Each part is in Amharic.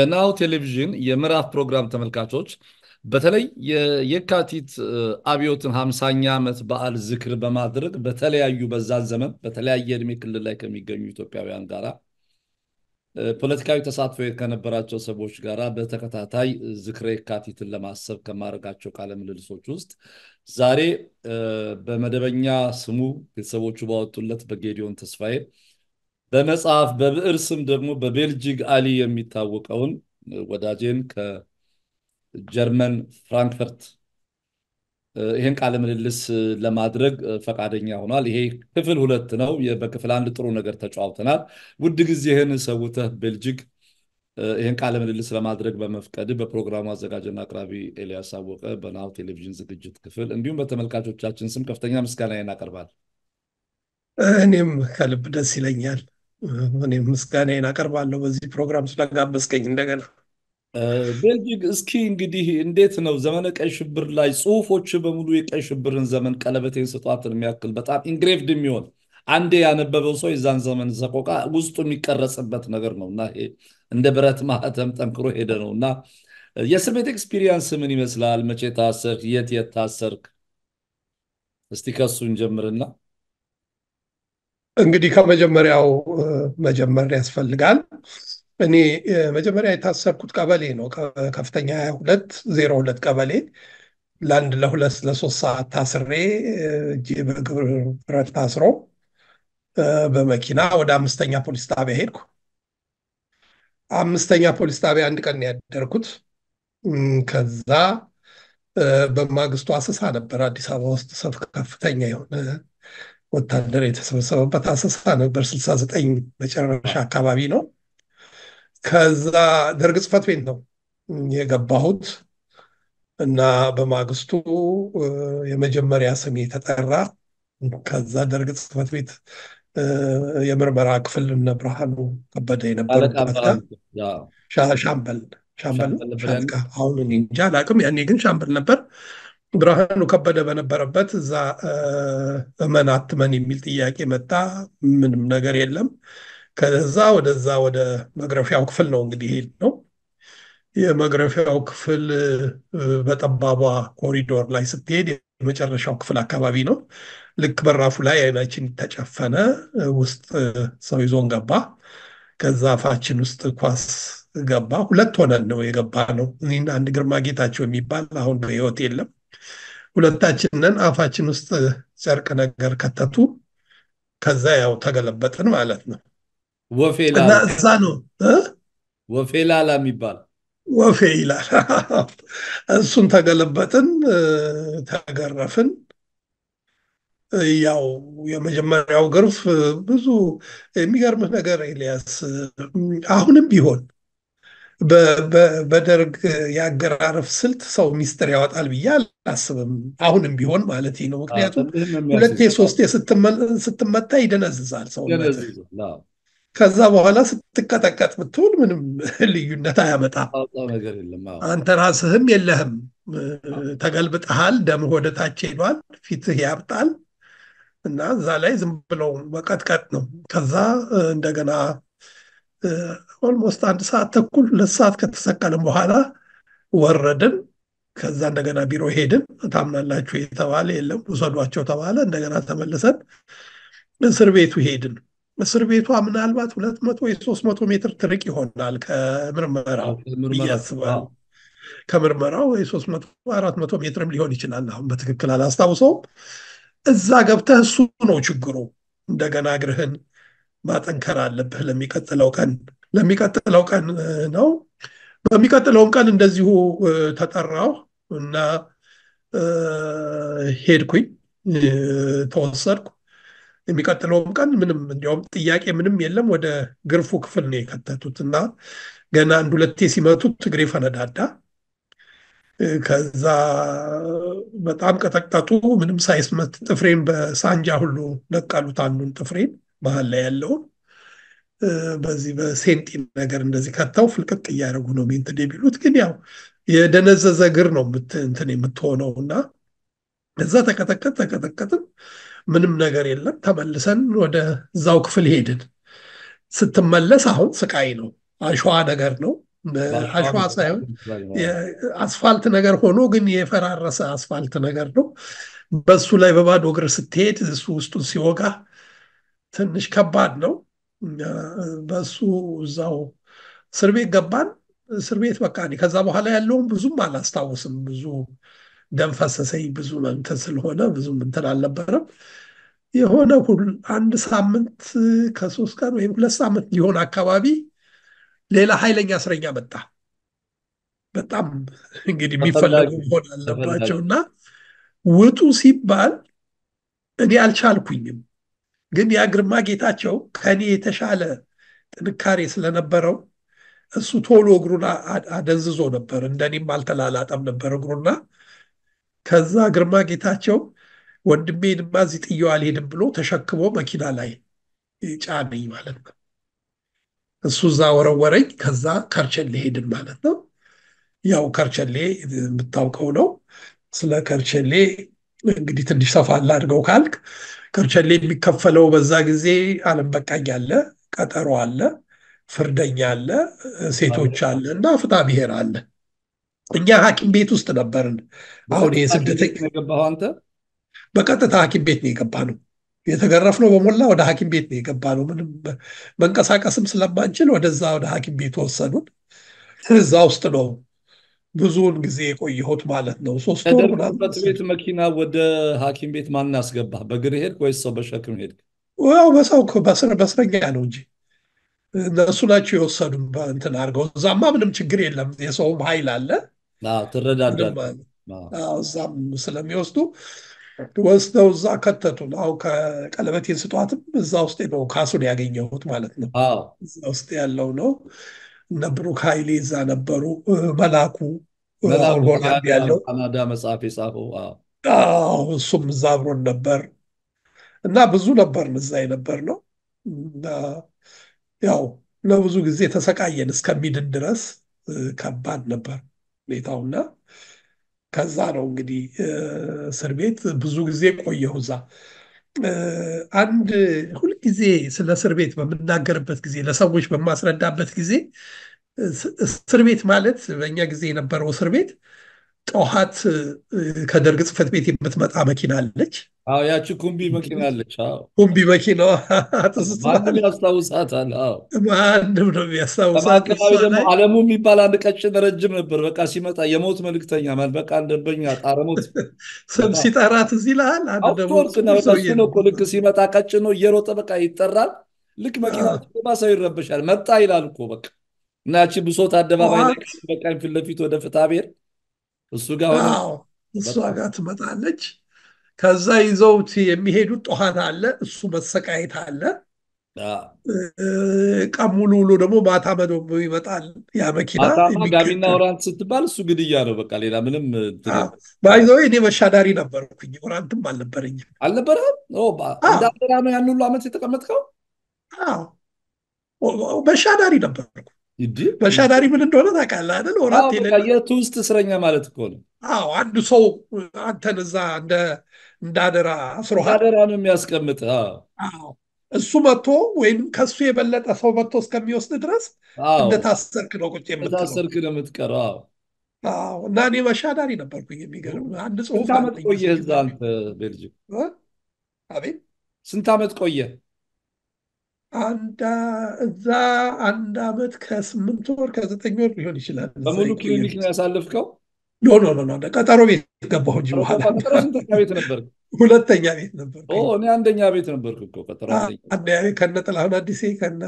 የናው ቴሌቪዥን የምዕራፍ ፕሮግራም ተመልካቾች በተለይ የካቲት አብዮትን ሀምሳኛ ዓመት በዓል ዝክር በማድረግ በተለያዩ በዛን ዘመን በተለያየ እድሜ ክልል ላይ ከሚገኙ ኢትዮጵያውያን ጋራ ፖለቲካዊ ተሳትፎ ከነበራቸው ሰዎች ጋር በተከታታይ ዝክረ የካቲትን ለማሰብ ከማድረጋቸው ቃለ ምልልሶች ውስጥ ዛሬ በመደበኛ ስሙ ቤተሰቦቹ ባወጡለት በጌዲዮን ተስፋዬ በመጽሐፍ በብዕር ስም ደግሞ በቤልጂግ አሊ የሚታወቀውን ወዳጄን ከጀርመን ፍራንክፈርት ይህን ቃለ ምልልስ ለማድረግ ፈቃደኛ ሆኗል። ይሄ ክፍል ሁለት ነው። በክፍል አንድ ጥሩ ነገር ተጫውተናል። ውድ ጊዜህን ሰውተህ ቤልጂግ ይህን ቃለ ምልልስ ለማድረግ በመፍቀድ በፕሮግራሙ አዘጋጅና አቅራቢ ኤልያስ አወቀ በናሁ ቴሌቪዥን ዝግጅት ክፍል እንዲሁም በተመልካቾቻችን ስም ከፍተኛ ምስጋና ይናቀርባል። እኔም ከልብ ደስ ይለኛል። እኔ ምስጋናዬን አቀርባለሁ በዚህ ፕሮግራም ስለጋበዝከኝ። እንደገና ቤልጅግ፣ እስኪ እንግዲህ እንዴት ነው ዘመነ ቀይ ሽብር ላይ ጽሁፎች በሙሉ የቀይ ሽብርን ዘመን ቀለበቴን ስጧትን የሚያክል በጣም ኢንግሬቭድ የሚሆን አንዴ ያነበበው ሰው የዛን ዘመን ሰቆቃ ውስጡ የሚቀረጽበት ነገር ነው እና እንደ ብረት ማህተም ጠንክሮ ሄደ ነው እና የስሜት ኤክስፒሪየንስ ምን ይመስላል? መቼ ታሰርክ? የት የት ታሰርክ? እስቲ ከሱን ጀምርና እንግዲህ ከመጀመሪያው መጀመር ያስፈልጋል። እኔ መጀመሪያ የታሰርኩት ቀበሌ ነው። ከፍተኛ ሀያ ሁለት ዜሮ ሁለት ቀበሌ ለአንድ ለሁለት ለሶስት ሰዓት ታስሬ እጄ በእግር ብረት ታስሮ በመኪና ወደ አምስተኛ ፖሊስ ጣቢያ ሄድኩ። አምስተኛ ፖሊስ ጣቢያ አንድ ቀን ያደርኩት። ከዛ በማግስቱ አስሳ ነበር አዲስ አበባ ውስጥ ሰፍ ከፍተኛ የሆነ ወታደር የተሰበሰበበት አሰሳ ነበር። ስልሳ ዘጠኝ መጨረሻ አካባቢ ነው። ከዛ ደርግ ጽህፈት ቤት ነው የገባሁት እና በማግስቱ የመጀመሪያ ስሜ ተጠራ። ከዛ ደርግ ጽህፈት ቤት የምርመራ ክፍል እነ ብርሃኑ ከበደ የነበሩበት ሻምበል ሻምበል አሁን እንጃ አላውቅም። ያኔ ግን ሻምበል ነበር። ብርሃኑ ከበደ በነበረበት እዛ እመን አትመን የሚል ጥያቄ መጣ። ምንም ነገር የለም። ከዛ ወደዛ ወደ መግረፊያው ክፍል ነው እንግዲህ ሄድ ነው። የመግረፊያው ክፍል በጠባቧ ኮሪዶር ላይ ስትሄድ የመጨረሻው ክፍል አካባቢ ነው። ልክ በራፉ ላይ አይናችን ተጨፈነ። ውስጥ ሰው ይዞን ገባ። ከዛ አፋችን ውስጥ ኳስ ገባ። ሁለት ሆነን ነው የገባ ነው። እኔና አንድ ግርማ ጌታቸው የሚባል አሁን በህይወት የለም ሁለታችንን አፋችን ውስጥ ጨርቅ ነገር ከተቱ። ከዛ ያው ተገለበጥን ማለት ነው። ወፌላ እዛ ነው ወፌላላ ላላ ወፌ ይላል። እሱን ተገለበጥን፣ ተገረፍን። ያው የመጀመሪያው ግርፍ ብዙ የሚገርምህ ነገር ኤልያስ፣ አሁንም ቢሆን በደርግ የአገራረፍ ስልት ሰው ሚስጥር ያወጣል ብዬ አላስብም። አሁንም ቢሆን ማለት ነው። ምክንያቱም ሁለቴ ሶስቴ ስትመታ ይደነዝዛል ሰው። ከዛ በኋላ ስትቀጠቀጥ ብትውል ምንም ልዩነት አያመጣም። አንተ ራስህም የለህም። ተገልብጠሃል፣ ደም ወደ ታች ሄዷል፣ ፊትህ ያብጣል እና እዛ ላይ ዝም ብለው መቀጥቀጥ ነው። ከዛ እንደገና ኦልሞስት አንድ ሰዓት ተኩል ሁለት ሰዓት ከተሰቀልን በኋላ ወረድን። ከዛ እንደገና ቢሮ ሄድን። ታምናላችሁ የተባለ የለም ውሰዷቸው ተባለ። እንደገና ተመልሰን እስር ቤቱ ሄድን። እስር ቤቷ ምናልባት ሁለት መቶ ወይ ሶስት መቶ ሜትር ትርቅ ይሆናል ከምርመራው እያስባል ከምርመራው ወይ ሶስት መቶ አራት መቶ ሜትርም ሊሆን ይችላል። አሁን በትክክል አላስታውሰውም። እዛ ገብተህ እሱ ነው ችግሩ። እንደገና እግርህን ማጠንከር አለብህ ለሚቀጥለው ቀን ለሚቀጥለው ቀን ነው። በሚቀጥለውም ቀን እንደዚሁ ተጠራው እና ሄድኩኝ፣ ተወሰድኩ። የሚቀጥለውም ቀን ምንም እንዲያውም ጥያቄ ምንም የለም። ወደ ግርፉ ክፍል ነው የከተቱት እና ገና አንድ ሁለቴ ሲመቱት እግሬ ፈነዳዳ። ከዛ በጣም ቀጠቀጡ። ምንም ሳይስመት ጥፍሬን በሳንጃ ሁሉ ነቀሉት፣ አንዱን ጥፍሬን መሀል ላይ ያለውን በዚህ በሴንጢ ነገር እንደዚህ ከተው ፍልቅቅ እያደረጉ ነው እንትን የሚሉት። ግን ያው የደነዘዘ እግር ነው እንትን የምትሆነው እና እዛ ተቀጠቀጥ ተቀጠቀጥም ምንም ነገር የለም። ተመልሰን ወደ እዛው ክፍል ሄድን። ስትመለስ አሁን ስቃይ ነው፣ አሸዋ ነገር ነው። አሸዋ ሳይሆን አስፋልት ነገር ሆኖ ግን የፈራረሰ አስፋልት ነገር ነው። በሱ ላይ በባዶ እግር ስትሄድ እሱ ውስጡን ሲወጋ ትንሽ ከባድ ነው። በሱ እዛው እስር ቤት ገባን። እስር ቤት በቃ ከዛ በኋላ ያለውን ብዙም አላስታውስም። ብዙ ደም ፈሰሰኝ ብዙ እንትን ስለሆነ ብዙም እንትን አልነበረም። የሆነ አንድ ሳምንት ከሶስት ቀን ወይም ሁለት ሳምንት ሊሆን አካባቢ ሌላ ኃይለኛ እስረኛ መጣ። በጣም እንግዲህ የሚፈለጉ መሆን አለባቸው እና ውጡ ሲባል እኔ አልቻልኩኝም ግን ያ ግርማ ጌታቸው ከኔ የተሻለ ጥንካሬ ስለነበረው እሱ ቶሎ እግሩን አደንዝዞ ነበር። እንደኔም አልተላላጠም ነበር እግሩና ከዛ ግርማ ጌታቸው ወንድሜንማ እዚህ ጥዬው አልሄድም ብሎ ተሸክሞ መኪና ላይ ጫነኝ ማለት ነው። እሱ እዛ ወረወረኝ። ከዛ ከርቸሌ ሄድን ማለት ነው። ያው ከርቸሌ የምታውቀው ነው። ስለ ከርቸሌ እንግዲህ ትንሽ ሰፋ ላድርገው ካልክ ከርቸሌ የሚከፈለው በዛ ጊዜ አለም በቃኝ አለ፣ ቀጠሮ አለ፣ ፍርደኛ አለ፣ ሴቶች አለ እና ፍታ ብሔር አለ። እኛ ሐኪም ቤት ውስጥ ነበርን። አሁን የስደተኛ በቀጥታ ሐኪም ቤት ነው የገባ ነው ነው በሞላ ወደ ሐኪም ቤት ነው የገባ ነው። ምንም መንቀሳቀስም ስለማንችል ወደዛ ወደ ሐኪም ቤት ወሰዱን። እዛ ውስጥ ነው ብዙውን ጊዜ የቆየሁት ማለት ነው። ሶስት ቤት መኪና ወደ ሀኪም ቤት ማን ያስገባ በግር ሄድ ወይስ ሰው በሸክም ሄድ ያው በሰው በስረኛ ነው እንጂ እነሱ ናቸው የወሰዱ እንትን አድርገው። እዛማ ምንም ችግር የለም፣ የሰውም ሀይል አለ ትረዳዳእዛም ስለሚወስዱ ወስደው እዛ ከተቱ አሁን ከቀለበቴን ስጧትም እዛ ውስጥ ነው ካሱን ያገኘሁት ማለት ነው። እዛ ውስጥ ያለው ነው እነ ብሩክ ኃይሌ እዛ ነበሩ። መላኩ ሆላንድ ያለው ካናዳ መጽሐፍ የጻፈው እሱም እዛ አብሮን ነበር እና ብዙ ነበር እዛ የነበር ነው። ያው ለብዙ ጊዜ ተሰቃየን እስከሚድን ድረስ ከባድ ነበር ሁኔታውና ከዛ ነው እንግዲህ እስር ቤት ብዙ ጊዜ ቆየሁ እዛ አንድ ሁልጊዜ ስለ እስር ቤት በምናገርበት ጊዜ ለሰዎች በማስረዳበት ጊዜ እስር ቤት ማለት በእኛ ጊዜ የነበረው እስር ቤት ጠዋት ከደርግ ጽፈት ቤት የምትመጣ መኪና አለች። አዎ ያቺ ኩምቢ መኪና አለች። ኩምቢ መኪናዋ ማንም ያስታውሳታል። ማንም ነው የሚያስታውሳት። ደግሞ አለሙ የሚባል አንድ ቀጭን ረጅም ነበር። በቃ ሲመጣ የሞት መልክተኛ ማለት በቃ እንደበኛ ጣረሞት ስም ሲጠራት እዚህ ይልሃል። አንድ ደግሞ ልክ ሲመጣ ቀጭን ነው እየሮጠ በቃ ይጠራል። ልክ መኪና ሰው ይረበሻል። መጣ ይላል እኮ በቃ እና ያቺ ብሶት አደባባይ ላይ በቃ ፊት ለፊት ወደ ፍትሐ ብሔር እሱ ጋር እሷ ጋር ትመጣለች። ከዛ ይዘውት የሚሄዱት ጦሃን አለ፣ እሱ መሰቃየት አለ። ቀን ሙሉ ውሎ ደግሞ ማታ መዶ ይመጣል። ያ መኪና ጋቢና ኦራንት ስትባል እሱ ግድያ ነው። በቃ ሌላ ምንም ባይዘ እኔ መሻዳሪ ነበርኩኝ፣ ኦራንትም አልነበረኝም። አልነበረም ነው ያን ሁሉ ዓመት የተቀመጥከው? መሻዳሪ ነበርኩ እንዲህ በሻዳሪ ምን እንደሆነ ታውቃለህ አይደል? ወራት የትውስጥ እስረኛ ማለት እኮ ነው። አዎ አንድ ሰው አንተን እዛ እንደ አደራ አስሮሃል። አደራ ነው የሚያስቀምጥ። እሱ መጥቶ ወይም ከሱ የበለጠ ሰው መጥቶ እስከሚወስድ ድረስ እንደታሰርክ ነው ቁጭ የምታሰርክ ነው የምትቀረው። እና እኔ መሻዳሪ ነበርኩኝ። የሚገርም አንድ ጽሁፍ ቆየ። እዛ ቤልጅ አቤት፣ ስንት ዓመት ቆየ? አንድ እዛ አንድ አመት ከስምንት ወር ከዘጠኝ ወር ሊሆን ይችላል። በሙሉ ክሊኒክ ነው ያሳለፍከው? ኖ ኖ ኖ ቀጠሮ ቤት ገባሁ እንጂ በኋላ ቤት ነበር፣ ሁለተኛ ቤት ነበር። እኔ አንደኛ ቤት ነበር ቀጠሮ ከነ ጥላሁን አዲሴ ከነ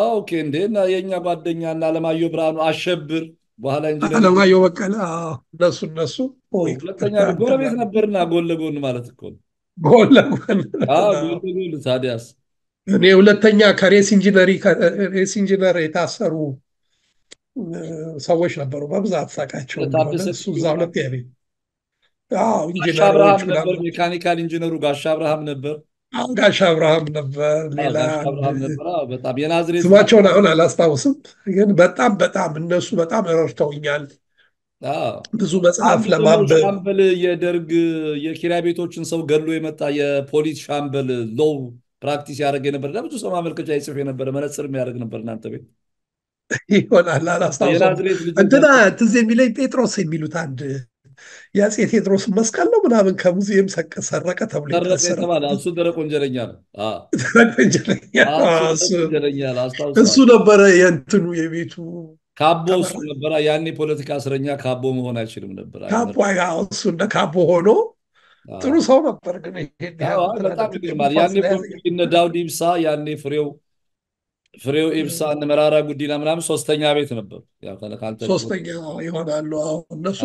ኦኬ። እንዴ የእኛ ጓደኛ እና አለማየሁ ብርሃኑ አሸብር በኋላ እንጂ አለማየሁ በቀለ እነሱ እነሱ ሁለተኛ ጎረቤት ነበርና ጎን ለጎን ማለት እኮ ጎን ለጎን ጎን ለጎን ታዲያስ እኔ ሁለተኛ ከሬስ ኢንጂነር የታሰሩ ሰዎች ነበሩ በብዛት ሳቃቸው ሜካኒካል ኢንጂነሩ ጋሻ አብርሃም ነበር ጋሻ አብርሃም ነበር ስማቸውን አሁን አላስታውስም ግን በጣም በጣም እነሱ በጣም ረድተውኛል ብዙ መጽሐፍ ለማንበብ ሻምበል የደርግ የኪራይ ቤቶችን ሰው ገሎ የመጣ የፖሊስ ሻምበል ሎው ፕራክቲስ ያደረገ የነበር ብዙ ሰው ማመልከቻ ይጽፍ የነበረ መነፅር የሚያደርግ ነበር እናንተ ቤት ይሆናል አላስታውሰውእንትና ትዝ የሚለኝ ጴጥሮስ የሚሉት አንድ የአጼ ቴዎድሮስ መስቀል ነው ምናምን ከሙዚየም ሰቀ ሰረቀ ተብሎ እሱ ደረቅ ወንጀለኛ ነው ነበረ የንትኑ የቤቱ ካቦ እሱ ነበረ ያኔ ፖለቲካ እስረኛ ካቦ መሆን አይችልም ነበር ካቦ እሱ እንደ ካቦ ሆኖ ጥሩ ሰው ነበር ግን ይሄን ዳውድ ኢብሳ ያኔ ፍሬው ፍሬው ኢብሳ እነ መራራ ጉዲና ምናምን ሶስተኛ ቤት ነበሩ ሶስተኛ ይሆናሉ። እነሱ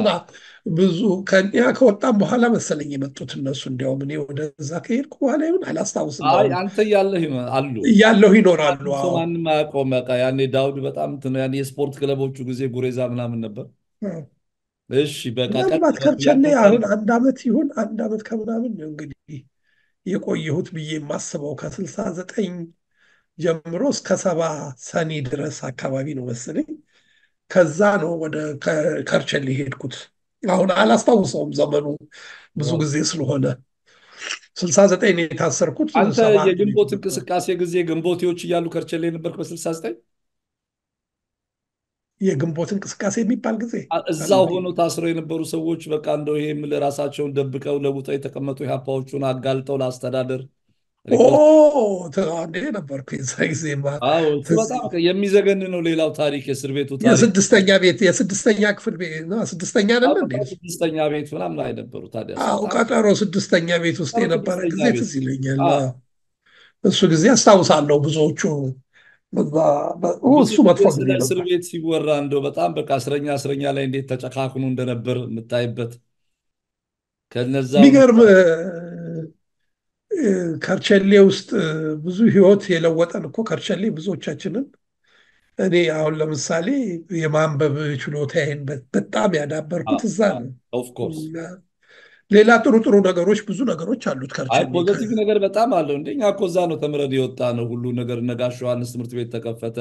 ብዙ ከኒያ ከወጣም በኋላ መሰለኝ የመጡት እነሱ እንዲያውም እኔ ወደዛ ከሄድኩ በኋላ ይሁን አላስታውስአንተ አንተ እያለሁ አሉ እያለሁ ይኖራሉ። ማንም አያቆመቀ ያኔ ዳውድ በጣም የስፖርት ክለቦቹ ጊዜ ጉሬዛ ምናምን ነበር። እሺ በቃ ምናልባት አሁን አንድ ዓመት ይሁን አንድ ዓመት ከምናምን ነው እንግዲህ የቆየሁት ብዬ የማስበው ከስልሳ ዘጠኝ ጀምሮ እስከ ሰባ ሰኔ ድረስ አካባቢ ነው መሰለኝ። ከዛ ነው ወደ ከርቸሌ ሄድኩት። አሁን አላስታውሰውም ዘመኑ ብዙ ጊዜ ስለሆነ ስልሳ ዘጠኝ ነው የታሰርኩት። አንተ የግንቦት እንቅስቃሴ ጊዜ ግንቦቴዎች እያሉ ከርቸሌ ነበርክ በስልሳ ዘጠኝ የግንቦት እንቅስቃሴ የሚባል ጊዜ እዛው ሆኖ ታስረው የነበሩ ሰዎች በቃ እንደው ይሄም ለራሳቸውን ደብቀው ለውጠው የተቀመጡ ኢህአፓዎቹን አጋልጠው ለአስተዳደር እንዴ ነበር ዛ ጊዜ የሚዘገን ነው። ሌላው ታሪክ የእስር ቤቱ የስድስተኛ ቤት የስድስተኛ ክፍል ስድስተኛ ስድስተኛ ቤት ምናምን አይነበሩ ታዲያ ቀጠሮ ስድስተኛ ቤት ውስጥ የነበረ ጊዜ ትዝ ይለኛል። እሱ ጊዜ አስታውሳለሁ ብዙዎቹ እስር ቤት ሲወራ እንደው በጣም በቃ እስረኛ እስረኛ ላይ እንዴት ተጨካክኖ እንደነበር የምታይበት ከነዛ ሚገርም ከርቸሌ ውስጥ ብዙ ህይወት የለወጠን እኮ ከርቸሌ ብዙዎቻችንን እኔ አሁን ለምሳሌ የማንበብ ችሎታዬን በጣም ያዳበርኩት እዛ ነው። ሌላ ጥሩ ጥሩ ነገሮች ብዙ ነገሮች አሉት። ፖዘቲቭ ነገር በጣም አለው። እንደኛ እኮ እዛ ነው ተምረን የወጣ ነው ሁሉ ነገር። ነጋሽ ዮሐንስ ትምህርት ቤት ተከፈተ።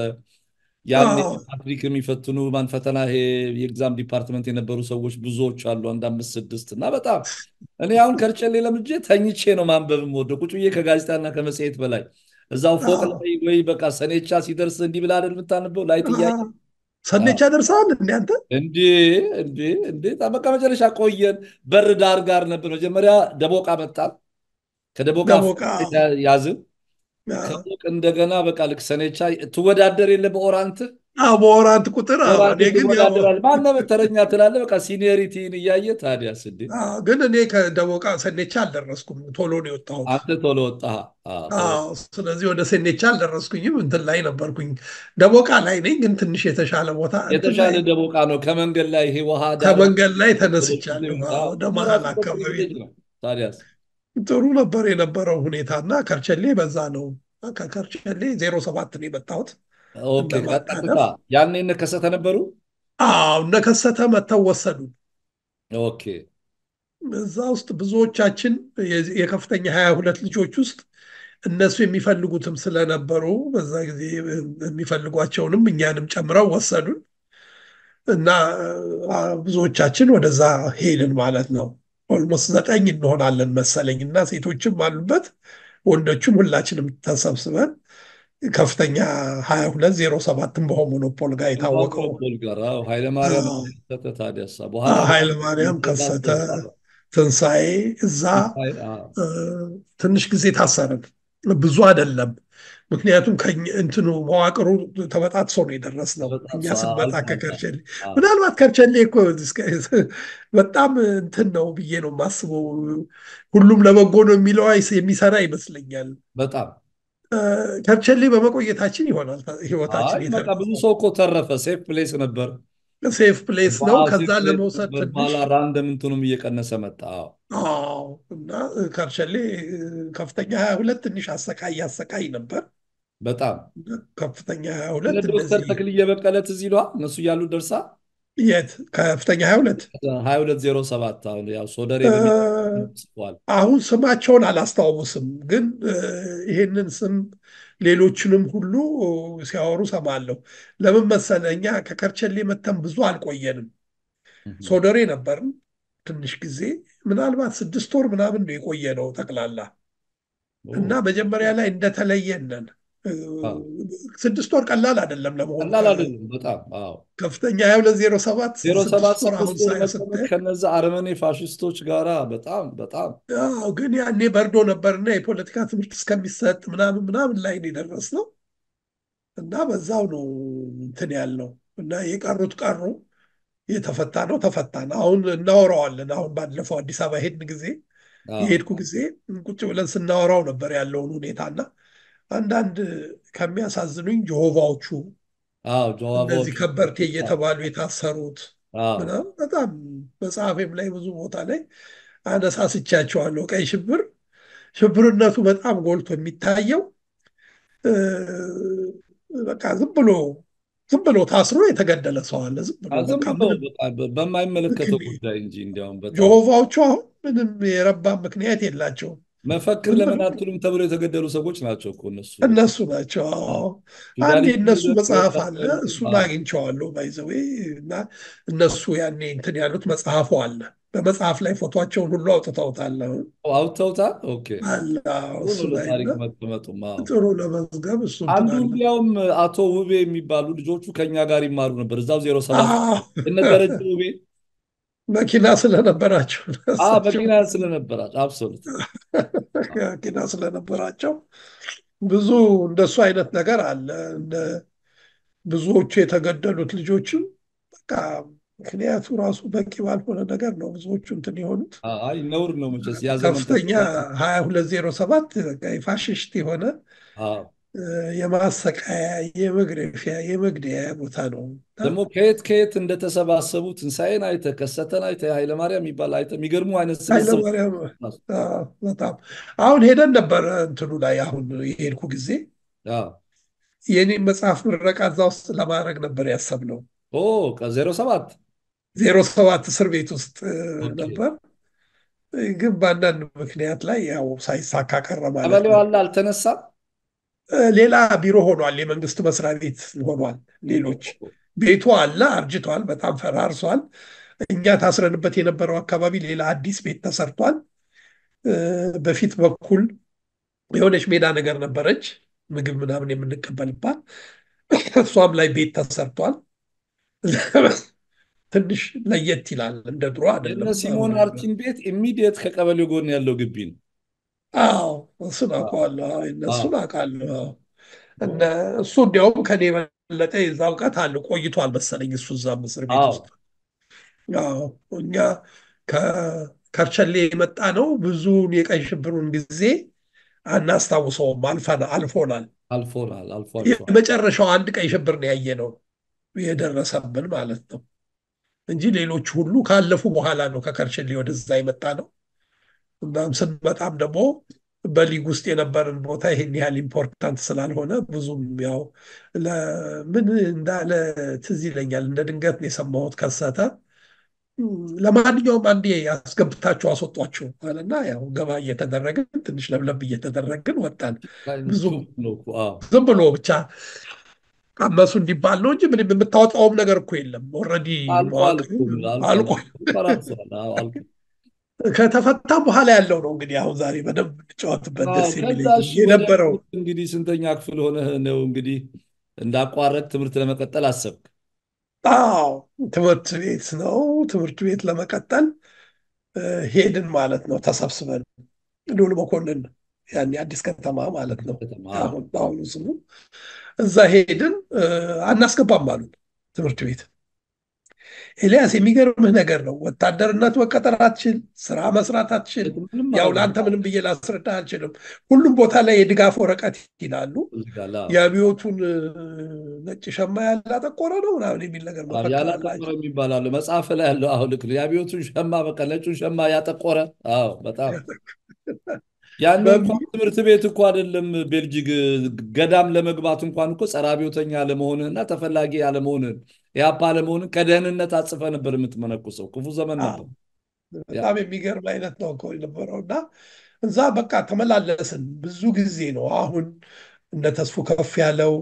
ያኔ ፓትሪክ የሚፈትኑ ማን ፈተና ይሄ የኤግዛም ዲፓርትመንት የነበሩ ሰዎች ብዙዎች አሉ፣ አንድ አምስት ስድስት እና በጣም እኔ አሁን ከርጨሌ ለምጄ ተኝቼ ነው ማንበብ ወደ ቁጭዬ ከጋዜጣና ከመጽሔት በላይ እዛው ፎቅ ላይ ወይ በቃ ሰኔቻ ሲደርስ እንዲህ ብላ አይደል የምታነበው ላይ ጥያቄ ሰንቻ ደርሰዋል። እንደ አንተ እንዴ እንዴ እንዲ በቃ መጨረሻ ቆየን። በር ዳር ጋር ነበር። መጀመሪያ ደቦቃ መጣን። ከደቦቃ ያዝን። ከቦቅ እንደገና በቃ ልክ ሰኔቻ ትወዳደር የለ በኦራንት በወራት ቁጥር ማነ ተረኛ ትላለ። በቃ ሲኒየሪቲን እያየ ታዲያ ስድ ግን እኔ ከደቦቃ ሰኔቻ አልደረስኩም። ቶሎ ነው የወጣሁት። አንተ ቶሎ ወጣ። ስለዚህ ወደ ሰኔቻ አልደረስኩኝም። እንትን ላይ ነበርኩኝ፣ ደቦቃ ላይ ነኝ። ግን ትንሽ የተሻለ ቦታ የተሻለ ደቦቃ ነው። ከመንገድ ላይ ይሄ ውሃ ከመንገድ ላይ ተነስቻለሁ ደመሃል መሀል አካባቢ። ጥሩ ነበር የነበረው ሁኔታ እና ከርቸሌ በዛ ነው። ከከርቸሌ ዜሮ ሰባት ነው የመጣሁት ቀጥታ እነከሰተ ነበሩ? አዎ እነከሰተ መተው ወሰዱ። ኦኬ እዛ ውስጥ ብዙዎቻችን የከፍተኛ ሀያ ሁለት ልጆች ውስጥ እነሱ የሚፈልጉትም ስለነበሩ በዛ ጊዜ የሚፈልጓቸውንም እኛንም ጨምረው ወሰዱን እና ብዙዎቻችን ወደዛ ሄድን ማለት ነው። ኦልሞስት ዘጠኝ እንሆናለን መሰለኝ እና ሴቶችም አሉበት ወንዶችም ሁላችንም ተሰብስበን ከፍተኛ ሀያ ሁለት ዜሮ ሰባትን በሆሞኖፖል ጋር የታወቀው ኃይለማርያም ከሰተ ትንሣኤ እዛ ትንሽ ጊዜ ታሰርን። ብዙ አይደለም፣ ምክንያቱም እንትኑ መዋቅሩ ተበጣጥሶ ነው የደረስነው። እኛ ስንመጣ ከከርቸሌ ምናልባት ከርቸሌ እኮ በጣም እንትን ነው ብዬ ነው የማስበው። ሁሉም ለበጎ ነው የሚለው የሚሰራ ይመስለኛል በጣም ከርቸሌ በመቆየታችን ይሆናል ህይወታችን። ብዙ ሰው እኮ ተረፈ። ሴፍ ፕሌስ ነበር፣ ሴፍ ፕሌስ ነው። ከዛ ለመውሰድ ትንሽ ራንደም እንትኑም እየቀነሰ መጣ እና ከርቸሌ ከፍተኛ ሀያ ሁለት ትንሽ አሰቃይ አሰቃይ ነበር በጣም ከፍተኛ ሀያ ሁለት ዶክተር ተክል እየበቀለት እዚህ ይሏል እነሱ እያሉ ደርሳ የት ከፍተኛ ዜሮ ሰባት አሁን ያው ሶደር አሁን ስማቸውን አላስታውስም፣ ግን ይህንን ስም ሌሎችንም ሁሉ ሲያወሩ ሰማለሁ። ለምን መሰለ እኛ ከከርቸሌ መተን ብዙ አልቆየንም። ሶደሬ ነበርም ትንሽ ጊዜ ምናልባት ስድስት ወር ምናምን ነው የቆየ ነው ጠቅላላ እና መጀመሪያ ላይ እንደተለየነን ስድስት ወር ቀላል አይደለም ለመሆኑ ከፍተኛ ያው ሁለት ዜሮ ሰባት ዜሮ ሰባት አረመኔ ፋሽስቶች ጋራ በጣም በጣም ግን ያኔ በርዶ ነበርና የፖለቲካ ትምህርት እስከሚሰጥ ምናምን ምናምን ላይ የደረስ ነው እና በዛው ነው እንትን ያልነው እና የቀሩት ቀሩ የተፈታ ነው ተፈታን አሁን እናወረዋለን አሁን ባለፈው አዲስ አበባ ሄድን ጊዜ የሄድኩ ጊዜ ቁጭ ብለን ስናወራው ነበር ያለውን ሁኔታ ሁኔታና አንዳንድ ከሚያሳዝኑኝ ጆሆቫዎቹ እነዚህ ከበርቴ እየተባሉ የታሰሩት ምናምን በጣም መጽሐፌም ላይ ብዙ ቦታ ላይ አነሳስቻቸዋለሁ። ቀይ ሽብር ሽብርነቱ በጣም ጎልቶ የሚታየው በቃ ዝም ብሎ ዝም ብሎ ታስሮ የተገደለ ሰው አለ። በማይመለከተው ጉዳይ እንጂ እንዲያውም ጆሆቫዎቹ አሁን ምንም የረባ ምክንያት የላቸውም። መፈክር ለምን አትሉም ተብሎ የተገደሉ ሰዎች ናቸው እኮ እነሱ እነሱ ናቸው። አንድ እነሱ መጽሐፍ አለ እሱ አግኝቼዋለሁ። ባይዘዌ እና እነሱ ያኔ እንትን ያሉት መጽሐፉ አለ በመጽሐፍ ላይ ፎቶቸውን ሁሉ አውጥተውታል። አውጥተውታል። ለመዝገብ እሱ አንዱ እንዲያውም አቶ ውቤ የሚባሉ ልጆቹ ከኛ ጋር ይማሩ ነበር እዛው ዜሮ ሰባት እነ ደረጀ ውቤ መኪና ስለነበራቸው መኪና ስለነበራቸው አብሶሉት መኪና ስለነበራቸው ብዙ እንደሱ አይነት ነገር አለ። ብዙዎቹ የተገደሉት ልጆችም በቃ ምክንያቱ ራሱ በቂ ባልሆነ ነገር ነው። ብዙዎቹ እንትን የሆኑት ነውር ነው። ከፍተኛ ሀያ ሁለት ዜሮ ሰባት ፋሽስት የሆነ የማሰቃያ የመግረፊያ የመግደያ ቦታ ነው። ደግሞ ከየት ከየት እንደተሰባሰቡ ትንሳኤን አይተ ከሰተን አይተ ኃይለማርያም ይባል አይተ የሚገርሙ አይነት በጣም አሁን ሄደን ነበር እንትኑ ላይ አሁን የሄድኩ ጊዜ የኔ መጽሐፍ ምረቃ እዛ ውስጥ ለማድረግ ነበር ያሰብነው። ዜሮ ሰባት ዜሮ ሰባት እስር ቤት ውስጥ ነበር ግን በአንዳንድ ምክንያት ላይ ያው ሳይሳካ ቀረ ማለት ነው። አልተነሳም ሌላ ቢሮ ሆኗል። የመንግስት መስሪያ ቤት ሆኗል። ሌሎች ቤቱ አለ አርጅቷል፣ በጣም ፈራርሷል። እኛ ታስረንበት የነበረው አካባቢ ሌላ አዲስ ቤት ተሰርቷል። በፊት በኩል የሆነች ሜዳ ነገር ነበረች፣ ምግብ ምናምን የምንቀበልባት እሷም ላይ ቤት ተሰርቷል። ትንሽ ለየት ይላል፣ እንደ ድሮ አደለም ሲሞን አርቲን ቤት ኢሚዲየት ከቀበሌ ጎን ያለው ግቢ ነው። አዎ እሱን አውቀዋለሁ። አዎ እነሱን አውቃለሁ። እሱ እንዲያውም ከኔ የበለጠ የዛ እውቀት አለ። ቆይቷል መሰለኝ እሱ እዛ እስር ቤት ውስጥ። አዎ እኛ ከከርቸሌ የመጣ ነው። ብዙውን የቀይ ሽብሩን ጊዜ አናስታውሰውም። አልፈና አልፎናል። አልፎናል የመጨረሻው አንድ ቀይ ሽብር ነው ያየ ነው የደረሰብን ማለት ነው እንጂ ሌሎች ሁሉ ካለፉ በኋላ ነው ከከርቸሌ ወደዛ የመጣ ነው። ስንመጣም ደግሞ በሊግ ውስጥ የነበረን ቦታ ይሄን ያህል ኢምፖርታንት ስላልሆነ ብዙም ያው ምን እንዳለ ትዝ ይለኛል። እንደ ድንገት ነው የሰማሁት ከሰተ ለማንኛውም አንዴ ያስገብታችሁ አስወጧችሁ አለና ያው ገባ እየተደረግን ትንሽ ለብለብ እየተደረግን ወጣን። ዝም ብሎ ብቻ አመሱ እንዲባል ነው እንጂ ምንም የምታወጣውም ነገር እኮ የለም። ረዲ አልቆ ከተፈታ በኋላ ያለው ነው እንግዲህ አሁን ዛሬ በደንብ ጨዋትበት ደስ የነበረው እንግዲህ ስንተኛ ክፍል ሆነ ነው እንግዲህ እንዳቋረጥ ትምህርት ለመቀጠል አሰብክ አዎ ትምህርት ቤት ነው ትምህርት ቤት ለመቀጠል ሄድን ማለት ነው ተሰብስበን ሉል መኮንን ያን አዲስ ከተማ ማለት ነው በአሁኑ ስሙ እዛ ሄድን አናስገባም አሉ ትምህርት ቤት ኤልያስ የሚገርምህ ነገር ነው። ወታደርነት መቀጠር አትችል፣ ስራ መስራት አትችል። ያው ለአንተ ምንም ብዬ ላስረዳ አልችልም። ሁሉም ቦታ ላይ የድጋፍ ወረቀት ይላሉ። የአብዮቱን ነጭ ሸማ ያላጠቆረ ነው ምናምን የሚል ነገር ይባላሉ። መጽሐፍ ላይ ያለው አሁን የአብዮቱን ሸማ በቃ ነጩን ሸማ ያጠቆረ በጣም ያን እንኳን ትምህርት ቤት እኮ አይደለም ቤልጂግ ገዳም ለመግባት እንኳን እኮ ጸረ አብዮተኛ አለመሆንህና ተፈላጊ አለመሆንህን የአፓ አለመሆንህን ከደህንነት አጽፈ ነበር የምትመነኩሰው። ክፉ ዘመን ነበር። በጣም የሚገርም አይነት ነው እኮ የነበረው እና እዛ በቃ ተመላለስን ብዙ ጊዜ ነው አሁን እነ ተስፉ ከፍ ያለው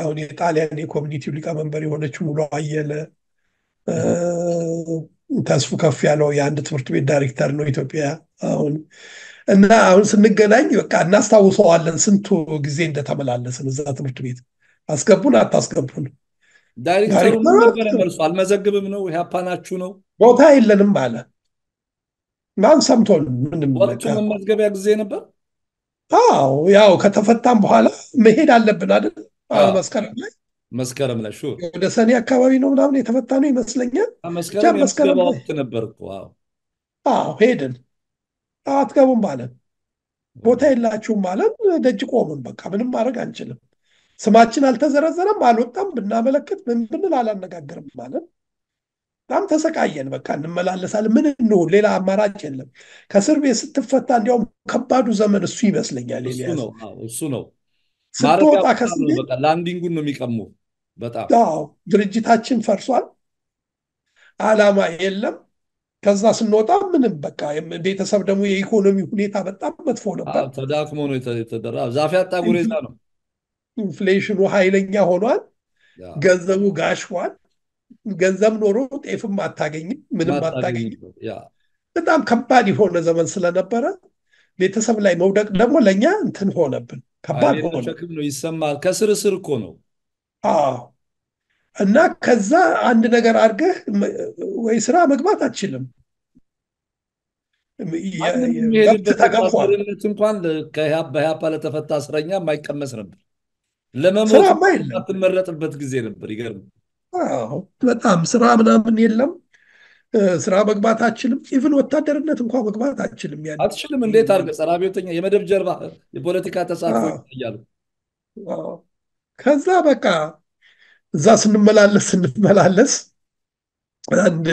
አሁን የጣሊያን የኮሚኒቲው ሊቀመንበር የሆነች ሙሉ አየለ ተስፉ ከፍ ያለው የአንድ ትምህርት ቤት ዳይሬክተር ነው ኢትዮጵያ አሁን እና አሁን ስንገናኝ በቃ እናስታውሰዋለን። ስንቱ ጊዜ እንደተመላለስን እዛ ትምህርት ቤት አስገቡን አታስገቡን። አልመዘግብም ነው ያፓናችሁ ነው ቦታ የለንም አለ። ማን ሰምቶን ምንመዝገቢያ ጊዜ ነበር። አዎ ያው ከተፈታም በኋላ መሄድ አለብን አይደል? መስከረም ላይ መስከረም ላይ ወደ ሰኔ አካባቢ ነው ምናምን የተፈታ ነው ይመስለኛል። መስከረም ነበር ሄድን አትገቡም አለን። ቦታ የላችሁም አለን። ደጅ ቆምን። በቃ ምንም ማድረግ አንችልም። ስማችን አልተዘረዘረም፣ አልወጣም። ብናመለክት ምን ብንል አላነጋገርም ማለን። በጣም ተሰቃየን። በቃ እንመላለሳለን። ምን እንሁ ሌላ አማራጭ የለም። ከእስር ቤት ስትፈታ እንዲያውም ከባዱ ዘመን እሱ ይመስለኛል። እሱ ነው ስትወጣ ላንዲንጉን ነው የሚቀሙ። በጣም ድርጅታችን ፈርሷል። አላማ የለም። ከዛ ስንወጣ ምንም በቃ ቤተሰብ ደግሞ የኢኮኖሚ ሁኔታ በጣም መጥፎ ነበር። ተዳክሞ ነው የተደራ ጉሬዛ ነው። ኢንፍሌሽኑ ኃይለኛ ሆኗል። ገንዘቡ ጋሽዋል። ገንዘብ ኖሮ ጤፍም አታገኝም፣ ምንም አታገኝም። በጣም ከባድ የሆነ ዘመን ስለነበረ ቤተሰብ ላይ መውደቅ ደግሞ ለእኛ እንትን ሆነብን፣ ከባድ ሆነ። ይሰማል። ከስርስር እኮ ነው። አዎ እና ከዛ አንድ ነገር አድርገህ ወይ ስራ መግባት አትችልም። ተገቧልነት እንኳን ለተፈታ እስረኛ የማይቀመስ ነበር። ለመሞትትመረጥበት ጊዜ ነበር። ይገርም በጣም ስራ ምናምን የለም። ስራ መግባት አችልም። ኢቭን ወታደርነት እንኳ መግባት አችልም። አትችልም። እንዴት አርገ ጸረ የመደብ ጀርባ የፖለቲካ ተሳፎ እያሉ ከዛ በቃ እዛ ስንመላለስ ስንመላለስ አንድ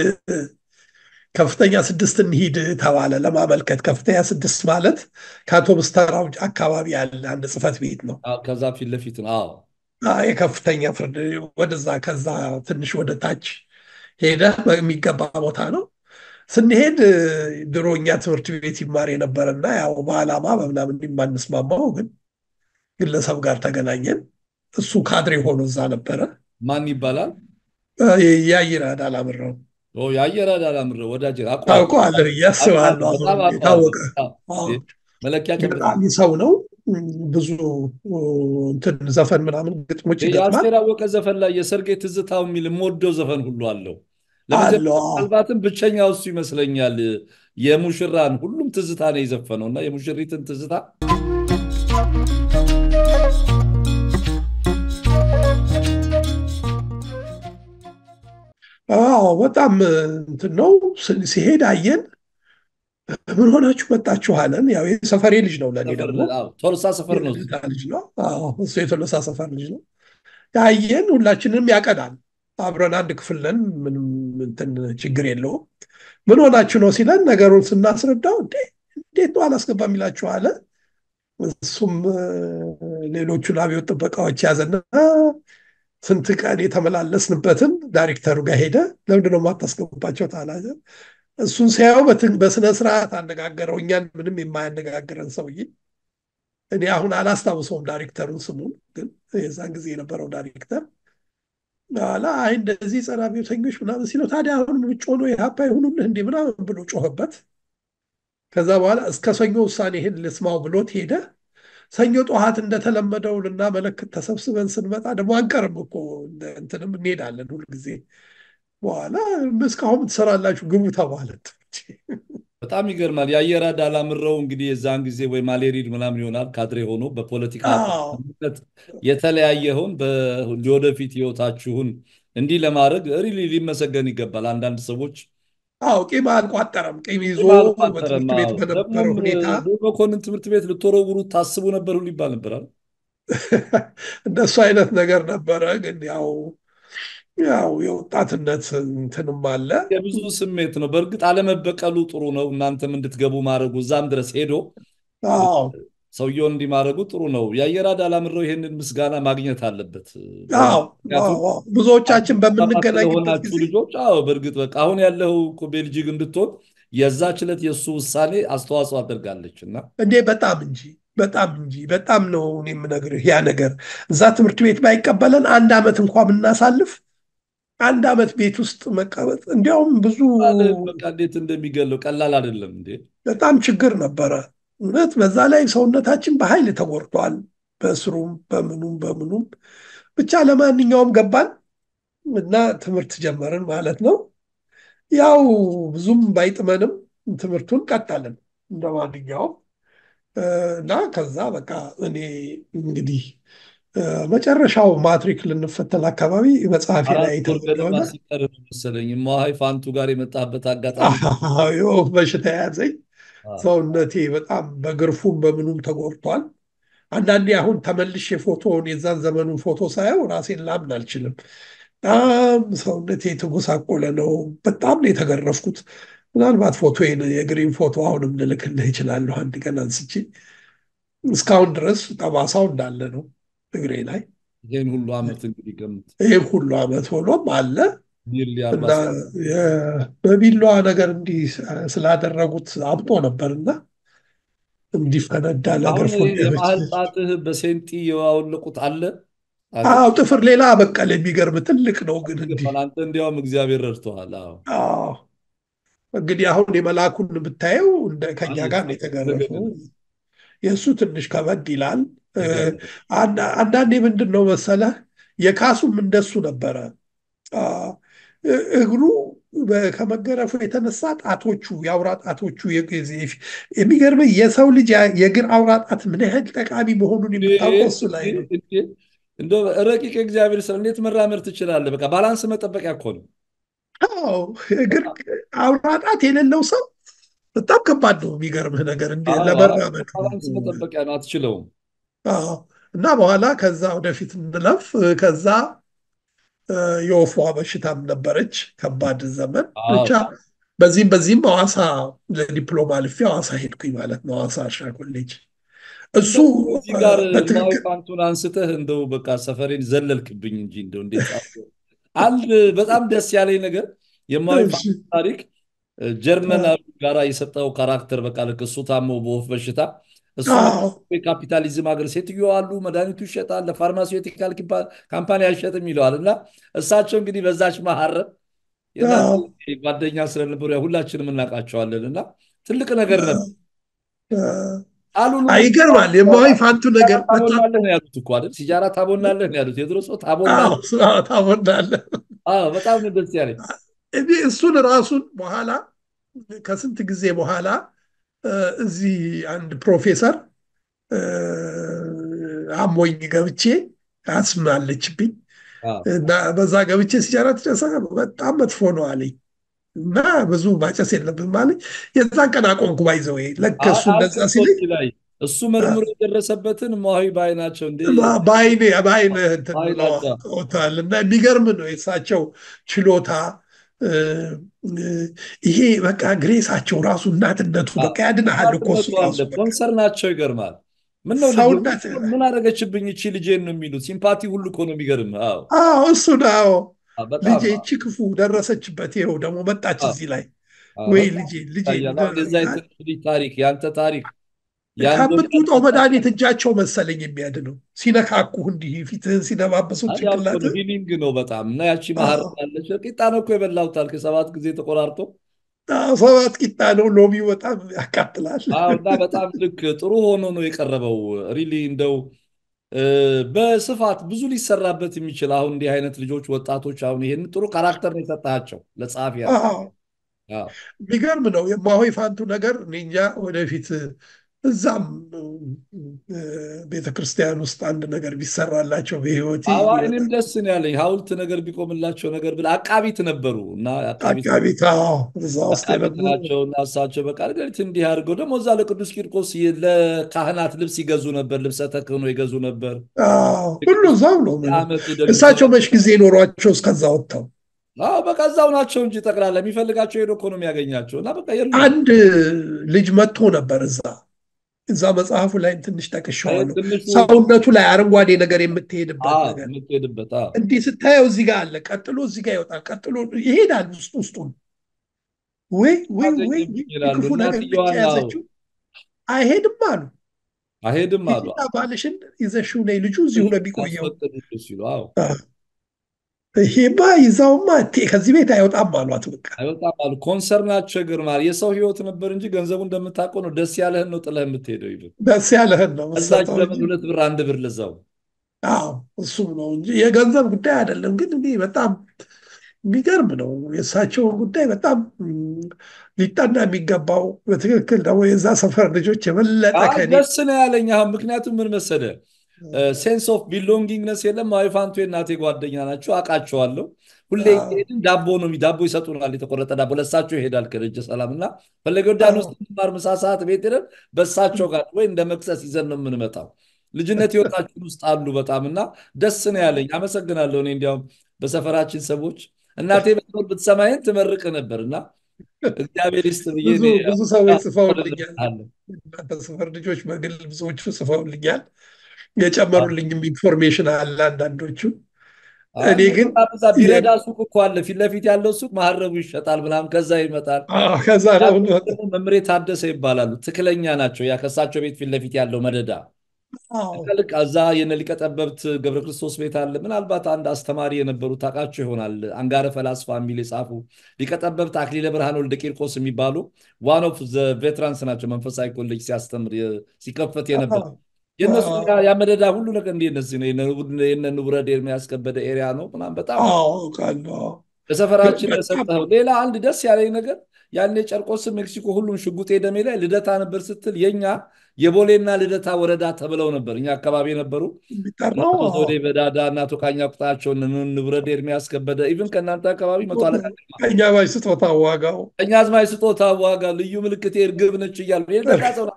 ከፍተኛ ስድስት እንሂድ ተባለ ለማመልከት። ከፍተኛ ስድስት ማለት ከአውቶቡስ ተራው አካባቢ ያለ አንድ ጽሕፈት ቤት ነው። ከዛ ፊት ለፊት ነው የከፍተኛ ፍርድ ወደዛ ከዛ ትንሽ ወደ ታች ሄደ የሚገባ ቦታ ነው። ስንሄድ ድሮኛ ትምህርት ቤት ይማር የነበረና ያው በዓላማ በምናምን የማንስማማው ግን ግለሰብ ጋር ተገናኘን። እሱ ካድሬ ሆኖ እዛ ነበረ። ማን ይባላል? የአየር ኃይል አላምረው የአየር ኃይል አላምረው ወዳጅ ታውቀዋለህ እያስባለሁ የታወቀ መለኪያ በጣም ሰው ነው። ብዙ እንትን ዘፈን ምናምን ግጥሞች የአስቴር አወቀ ዘፈን ላይ የሰርጌ ትዝታው የሚል የምወደው ዘፈን ሁሉ አለው። ምናልባትም ብቸኛ እሱ ይመስለኛል። የሙሽራን ሁሉም ትዝታ ነው የዘፈነው እና የሙሽሪትን ትዝታ አዎ በጣም እንትን ነው። ሲሄድ አየን። ምን ሆናችሁ መጣችኋለን? ያው ሰፈሬ ልጅ ነው ለእኔ ደግሞ ቶሎሳ ሰፈር ነው ልጅ ነው እሱ የቶሎሳ ሰፈር ልጅ ነው። አየን፣ ሁላችንም ያቀናል። አብረን አንድ ክፍል ነን። ምንም እንትን ችግር የለውም። ምን ሆናችሁ ነው ሲለን ነገሩን ስናስረዳው እንዴት ነው አላስገባም ይላችሁ እሱም ሌሎቹን አብዮት ጥበቃዎች ያዘና ስንት ቀን የተመላለስንበትን ዳይሬክተሩ ጋር ሄደ። ለምንድነው ማታስገቡባቸው ታላለ። እሱን ሲያየው በስነ ስርዓት አነጋገረው። እኛን ምንም የማያነጋግረን ሰውዬ እኔ አሁን አላስታውሰውም ዳይሬክተሩን ስሙን፣ ግን የዛን ጊዜ የነበረው ዳይሬክተር በኋላ አይ እንደዚህ ጸረ አብዮተኞች ምናምን ሲለው ታዲያ አሁን ውጭ ሆኖ የሀፓ ይሁኑልህ እንዲህ ምናምን ብሎ ጮኸበት። ከዛ በኋላ እስከ ሰኞ ውሳኔ ይሄን ልስማው ብሎት ሄደ። ሰኞ ጠዋት እንደተለመደው ልናመለክት ተሰብስበን ስንመጣ ደግሞ አንቀርም እኮ እንትንም እንሄዳለን ሁልጊዜ። በኋላ እስካሁን ትሰራላችሁ ግቡ ተባለት። በጣም ይገርማል። የአየር ኃይል አላምረው እንግዲህ የዛን ጊዜ ወይ ማሌሪድ ምናምን ይሆናል ካድሬ ሆኖ በፖለቲካ የተለያየውን የወደፊት ህይወታችሁን እንዲህ ለማድረግ ሪሊ ሊመሰገን ይገባል። አንዳንድ ሰዎች አዎ ቂም አልቋጠረም። ቂም ይዞ በትምህርት ቤት በነበረው ሁኔታ መኮንን ትምህርት ቤት ልትወረውሩት ታስቡ ነበር ሁሉ ይባል ነበር። እንደሱ አይነት ነገር ነበረ። ግን ያው ያው የወጣትነት እንትንም አለ። የብዙ ስሜት ነው። በእርግጥ አለመበቀሉ ጥሩ ነው። እናንተም እንድትገቡ ማድረጉ እዛም ድረስ ሄዶ ሰውየውን እንዲማድረጉ ጥሩ ነው። የአየር አዳላ ምረው ይህንን ምስጋና ማግኘት አለበት። ብዙዎቻችን በምንገናኝበት ጊዜ ልጆች በእርግጥ በቃ አሁን ያለው ቤልጂግ እንድትሆን የዛ ችለት የእሱ ውሳኔ አስተዋጽኦ አድርጋለች እና እንዴ በጣም እንጂ በጣም እንጂ በጣም ነው የምነግርህ ያ ነገር እዛ ትምህርት ቤት ባይቀበለን አንድ አመት እንኳ ምናሳልፍ አንድ አመት ቤት ውስጥ መቀመጥ እንዲያውም ብዙ እንዴት እንደሚገለው ቀላል አይደለም። እንዴ በጣም ችግር ነበረ። እውነት በዛ ላይ ሰውነታችን በኃይል ተሞልቷል። በስሩም በምኑም በምኑም ብቻ ለማንኛውም ገባን እና ትምህርት ጀመርን ማለት ነው። ያው ብዙም ባይጥመንም ትምህርቱን ቀጠልን እንደ ማንኛውም እና ከዛ በቃ እኔ እንግዲህ መጨረሻው ማትሪክ ልንፈተል አካባቢ መጽሐፊ ላይ መሰለኝ መሀይ ፋንቱ ጋር የመጣበት አጋጣሚ በሽታ የያዘኝ ሰውነቴ በጣም በግርፉም በምኑም ተጎድቷል። አንዳንዴ አሁን ተመልሼ ፎቶውን የዛን ዘመኑን ፎቶ ሳየው ራሴን ላምን አልችልም። በጣም ሰውነቴ የተጎሳቆለ ነው። በጣም ነው የተገረፍኩት። ምናልባት ፎቶ የግሪን ፎቶ አሁንም ልልክልህ እችላለሁ አንድ ቀን አንስቼ። እስካሁን ድረስ ጠባሳው እንዳለ ነው እግሬ ላይ። ይህን ሁሉ ዓመት እንግዲህ ይህን ሁሉ ዓመት ሆኖም አለ። በቢሏ ነገር እንዲህ ስላደረጉት አብጦ ነበር እና እንዲፈነዳ ነገር ጣትህ በሴንጢ የዋውልቁት አለ አዎ ጥፍር ሌላ በቀል የሚገርም ትልቅ ነው ግን አንተ እንዲያውም እግዚአብሔር ረድተዋል እንግዲህ አሁን የመላኩን ብታየው ከኛ ጋር ነው የተገረፈው የእሱ ትንሽ ከበድ ይላል አንዳንዴ ምንድን ነው መሰለ የካሱም እንደሱ ነበረ እግሩ ከመገረፉ የተነሳ ጣቶቹ የአውራ ጣቶቹ የሚገርም የሰው ልጅ የእግር አውራ ጣት ምን ያህል ጠቃሚ መሆኑን የምታውቀው እሱ ላይ ነው። እንደ ረቂቅ እግዚአብሔር ሰው እንዴት መራመድ ትችላለህ? በቃ ባላንስ መጠበቅ እኮ ነው። እግር አውራ ጣት የሌለው ሰው በጣም ከባድ ነው። የሚገርምህ ነገር ለመራመድ ባላንስ መጠበቂያ ነው፣ አትችለውም። እና በኋላ ከዛ ወደፊት እንለፍ ከዛ የወፏ በሽታም ነበረች ከባድ ዘመን ብቻ። በዚህም በዚህም ሐዋሳ ለዲፕሎማ ልፊ ሐዋሳ ሄድኩኝ ማለት ነው። ሐዋሳ እርሻ ኮሌጅ እሱ ጋር አንስተህ እንደው በቃ ሰፈሬን ዘለልክብኝ እንጂ እንደው እንዴት አንድ በጣም ደስ ያለኝ ነገር የማዊ ታሪክ ጀርመን ጋራ የሰጠው ካራክተር በቃ ልክ እሱ ታሞ በወፍ በሽታ እሱ የካፒታሊዝም ሀገር ሴትዮ አሉ መድኃኒቱ ይሸጣል ለፋርማሲቲካል ካምፓኒ አይሸጥም ይለዋል እና እሳቸው እንግዲህ በዛች መሀረብ ጓደኛ ስለነበሩ ሁላችንም እናውቃቸዋለን እና ትልቅ ነገር ነበር ይገርማል የማይ ፋንቱ ነገር ያሉት እኮ አይደል ሲጃራ ታቦናለህ ያሉት የድሮ ሰው ታቦናለህ በጣም ደስ ያለ እሱን ራሱን በኋላ ከስንት ጊዜ በኋላ እዚህ አንድ ፕሮፌሰር አሞኝ ገብቼ አስም አለችብኝ እና በዛ ገብቼ ሲጃራ ትጨሳ በጣም መጥፎ ነው አለኝ እና ብዙ ማጨስ የለብም አለኝ። የዛን ቀን አቆምኩ። ባይዘው ለከሱ እንደዛ ሲለኝ እሱ መርምሮ የደረሰበትን ማዊ በአይናቸው በአይን በአይን እንትን እና የሚገርም ነው የእሳቸው ችሎታ ይሄ በቃ ግሬሳቸው ራሱ እናትነቱ በቃ ያድናሃል እኮ ኮንሰር ናቸው። ይገርማል። ምነው ምን አደረገችብኝ እቺ ልጄ ነው የሚሉት። ሲምፓቲ ሁሉ እኮ ነው የሚገርም። እሱ ነው ልጄ እቺ ክፉ ደረሰችበት። ይኸው ደግሞ መጣች እዚህ ላይ ወይ ልጄ ልጄ ታሪክ ያንተ ታሪክ ካምጡጠው መድኃኒት እጃቸው መሰለኝ የሚያድነው ሲነካኩህ እንዲህ ፊትህን ሲነባበሱ ጭንቅላት ነው በጣም እና ያቺ ማህር ያለች ቂጣ ነው እኮ የበላሁት አልክ ጊዜ ተቆራርቶ ሰባት ቂጣ ነው ሎሚ በጣም ያቃጥላል እና በጣም ልክ ጥሩ ሆኖ ነው የቀረበው ሪሊ እንደው በስፋት ብዙ ሊሰራበት የሚችል አሁን እንዲህ አይነት ልጆች ወጣቶች አሁን ይሄን ጥሩ ካራክተር ነው የሰጣቸው ለጸሐፊ የሚገርም ነው የማሆይ ፋንቱ ነገር እኔ እንጃ ወደፊት እዛም ቤተክርስቲያን ውስጥ አንድ ነገር ቢሰራላቸው በህይወት እኔም ደስ ነው ያለኝ። ሀውልት ነገር ቢቆምላቸው ነገር ብለህ አቃቢት ነበሩ እና አቃቢት እና እሳቸው በቃ ነገሪት እንዲህ አድርገው ደግሞ እዛ ለቅዱስ ቂርቆስ ለካህናት ልብስ ይገዙ ነበር፣ ልብሰ ተክህኖ ይገዙ ነበር። ሁሉ እዛው ነው። እሳቸው መች ጊዜ ኖሯቸው እስከዛ ወጥተው በቃ እዛው ናቸው እንጂ ጠቅላላ የሚፈልጋቸው ሄዶ እኮ ነው የሚያገኛቸው። እና በቃ አንድ ልጅ መጥቶ ነበር እዛ እዛ መጽሐፉ ላይ ትንሽ ጠቅሼዋለሁ። ሰውነቱ ላይ አረንጓዴ ነገር የምትሄድበት ነገር እንዲህ ስታየው እዚህ ጋር አለ፣ ቀጥሎ እዚህ ጋር ይወጣል፣ ቀጥሎ ይሄዳል። ውስጡ ውስጡን ወይ ወይ ወይ ክፉ ነገር ብቻ ያዘችው አይሄድም አሉ አይሄድም አሉ ባልሽን ይዘሽው ነይ ልጁ እዚሁ ነው የሚቆየው ይሄማ ይዛውማ ከዚህ ቤት አይወጣም አሏት። በቃ አይወጣም አሉ። ኮንሰርን ናቸው። ይገርማል። የሰው ህይወት ነበር እንጂ ገንዘቡ እንደምታውቀው ነው። ደስ ያለህን ነው ጥለህ የምትሄደው። ይሉ ደስ ያለህን ነው። ለምን ሁለት ብር አንድ ብር ልዛው? አዎ እሱም ነው እንጂ የገንዘብ ጉዳይ አይደለም። ግን እኔ በጣም የሚገርም ነው የእሳቸው ጉዳይ በጣም ሊጠና የሚገባው በትክክል ደግሞ የዛ ሰፈር ልጆች የበለጠ ደስ ነው ያለኝ። ምክንያቱም ምን መሰለህ ሴንስ ኦፍ ቢሎንጊንግ ነስ የለም። ማይፋንቱ የእናቴ ጓደኛ ናቸው፣ አቃቸዋለሁ ሁሌ ሄድን ዳቦ ነው ዳቦ ይሰጡናል፣ የተቆረጠ ዳቦ ለሳቸው ይሄዳል። ከደጀ ሰላም እና ፈለገ ዮርዳኖስ ማር ምሳ ሰዓት ቤት ሄደን በእሳቸው ጋር ወይ እንደ መቅሰስ ይዘን ነው የምንመጣው። ልጅነት ህይወታችን ውስጥ አሉ በጣም እና ደስ ነው ያለኝ። አመሰግናለሁ። እኔ እንዲያውም በሰፈራችን ሰዎች እናቴ በል ብትሰማይን ትመርቅ ነበር እና እግዚአብሔር ይስጥ ብዙ ሰዎች ጽፈውልኛል። ሰፈር ልጆች በግል ብዙዎች ጽፈውልኛል። የጨመሩልኝም ኢንፎርሜሽን አለ አንዳንዶቹ እኔ ግን ቢረዳ ሱቅ እኮ አለ ፊት ለፊት ያለው ሱቅ ማረቡ ይሸጣል ምናምን ከዛ ይመጣል ከዛ መምሬ ታደሰ ይባላሉ ትክለኛ ናቸው ያከሳቸው ቤት ፊት ለፊት ያለው መደዳ ልቅ እዛ የነሊቀ ጠበብት ገብረ ክርስቶስ ቤት አለ ምናልባት አንድ አስተማሪ የነበሩ ታቃቸው ይሆናል አንጋረ ፈላስፋ የሚል የጻፉ ሊቀጠበብት አክሊለ ብርሃን ወልደ ቂርቆስ የሚባሉ ዋን ኦፍ ቬትራንስ ናቸው መንፈሳዊ ኮሌጅ ሲያስተምር ሲከፈት የነበሩ የእነሱ ያመደዳ ሁሉ ነገር እንዲ እነዚህ ነው የነ ንቡረድ የሚያስከበደ ኤሪያ ነው ምናም በጣም በሰፈራችን ሰጠው ሌላ አንድ ደስ ያለኝ ነገር ያኔ ጨርቆስ ሜክሲኮ ሁሉም ሽጉጤ ደሜ ላይ ልደታ ነበር ስትል የኛ የቦሌና ልደታ ወረዳ ተብለው ነበር። እኛ አካባቢ የነበሩ ዞዴ በዳዳ እና ቶካኛ ቃኛ ቁጣቸውን ንብረድ ኤርሚያስ ከበደ ኢቭን ከእናንተ አካባቢ መቶ አለቃ ቀኛ ስጦታ ዋጋው ቀኛ ዝማች ስጦታ ዋጋ ልዩ ምልክት እርግብ ነች እያሉ ሰው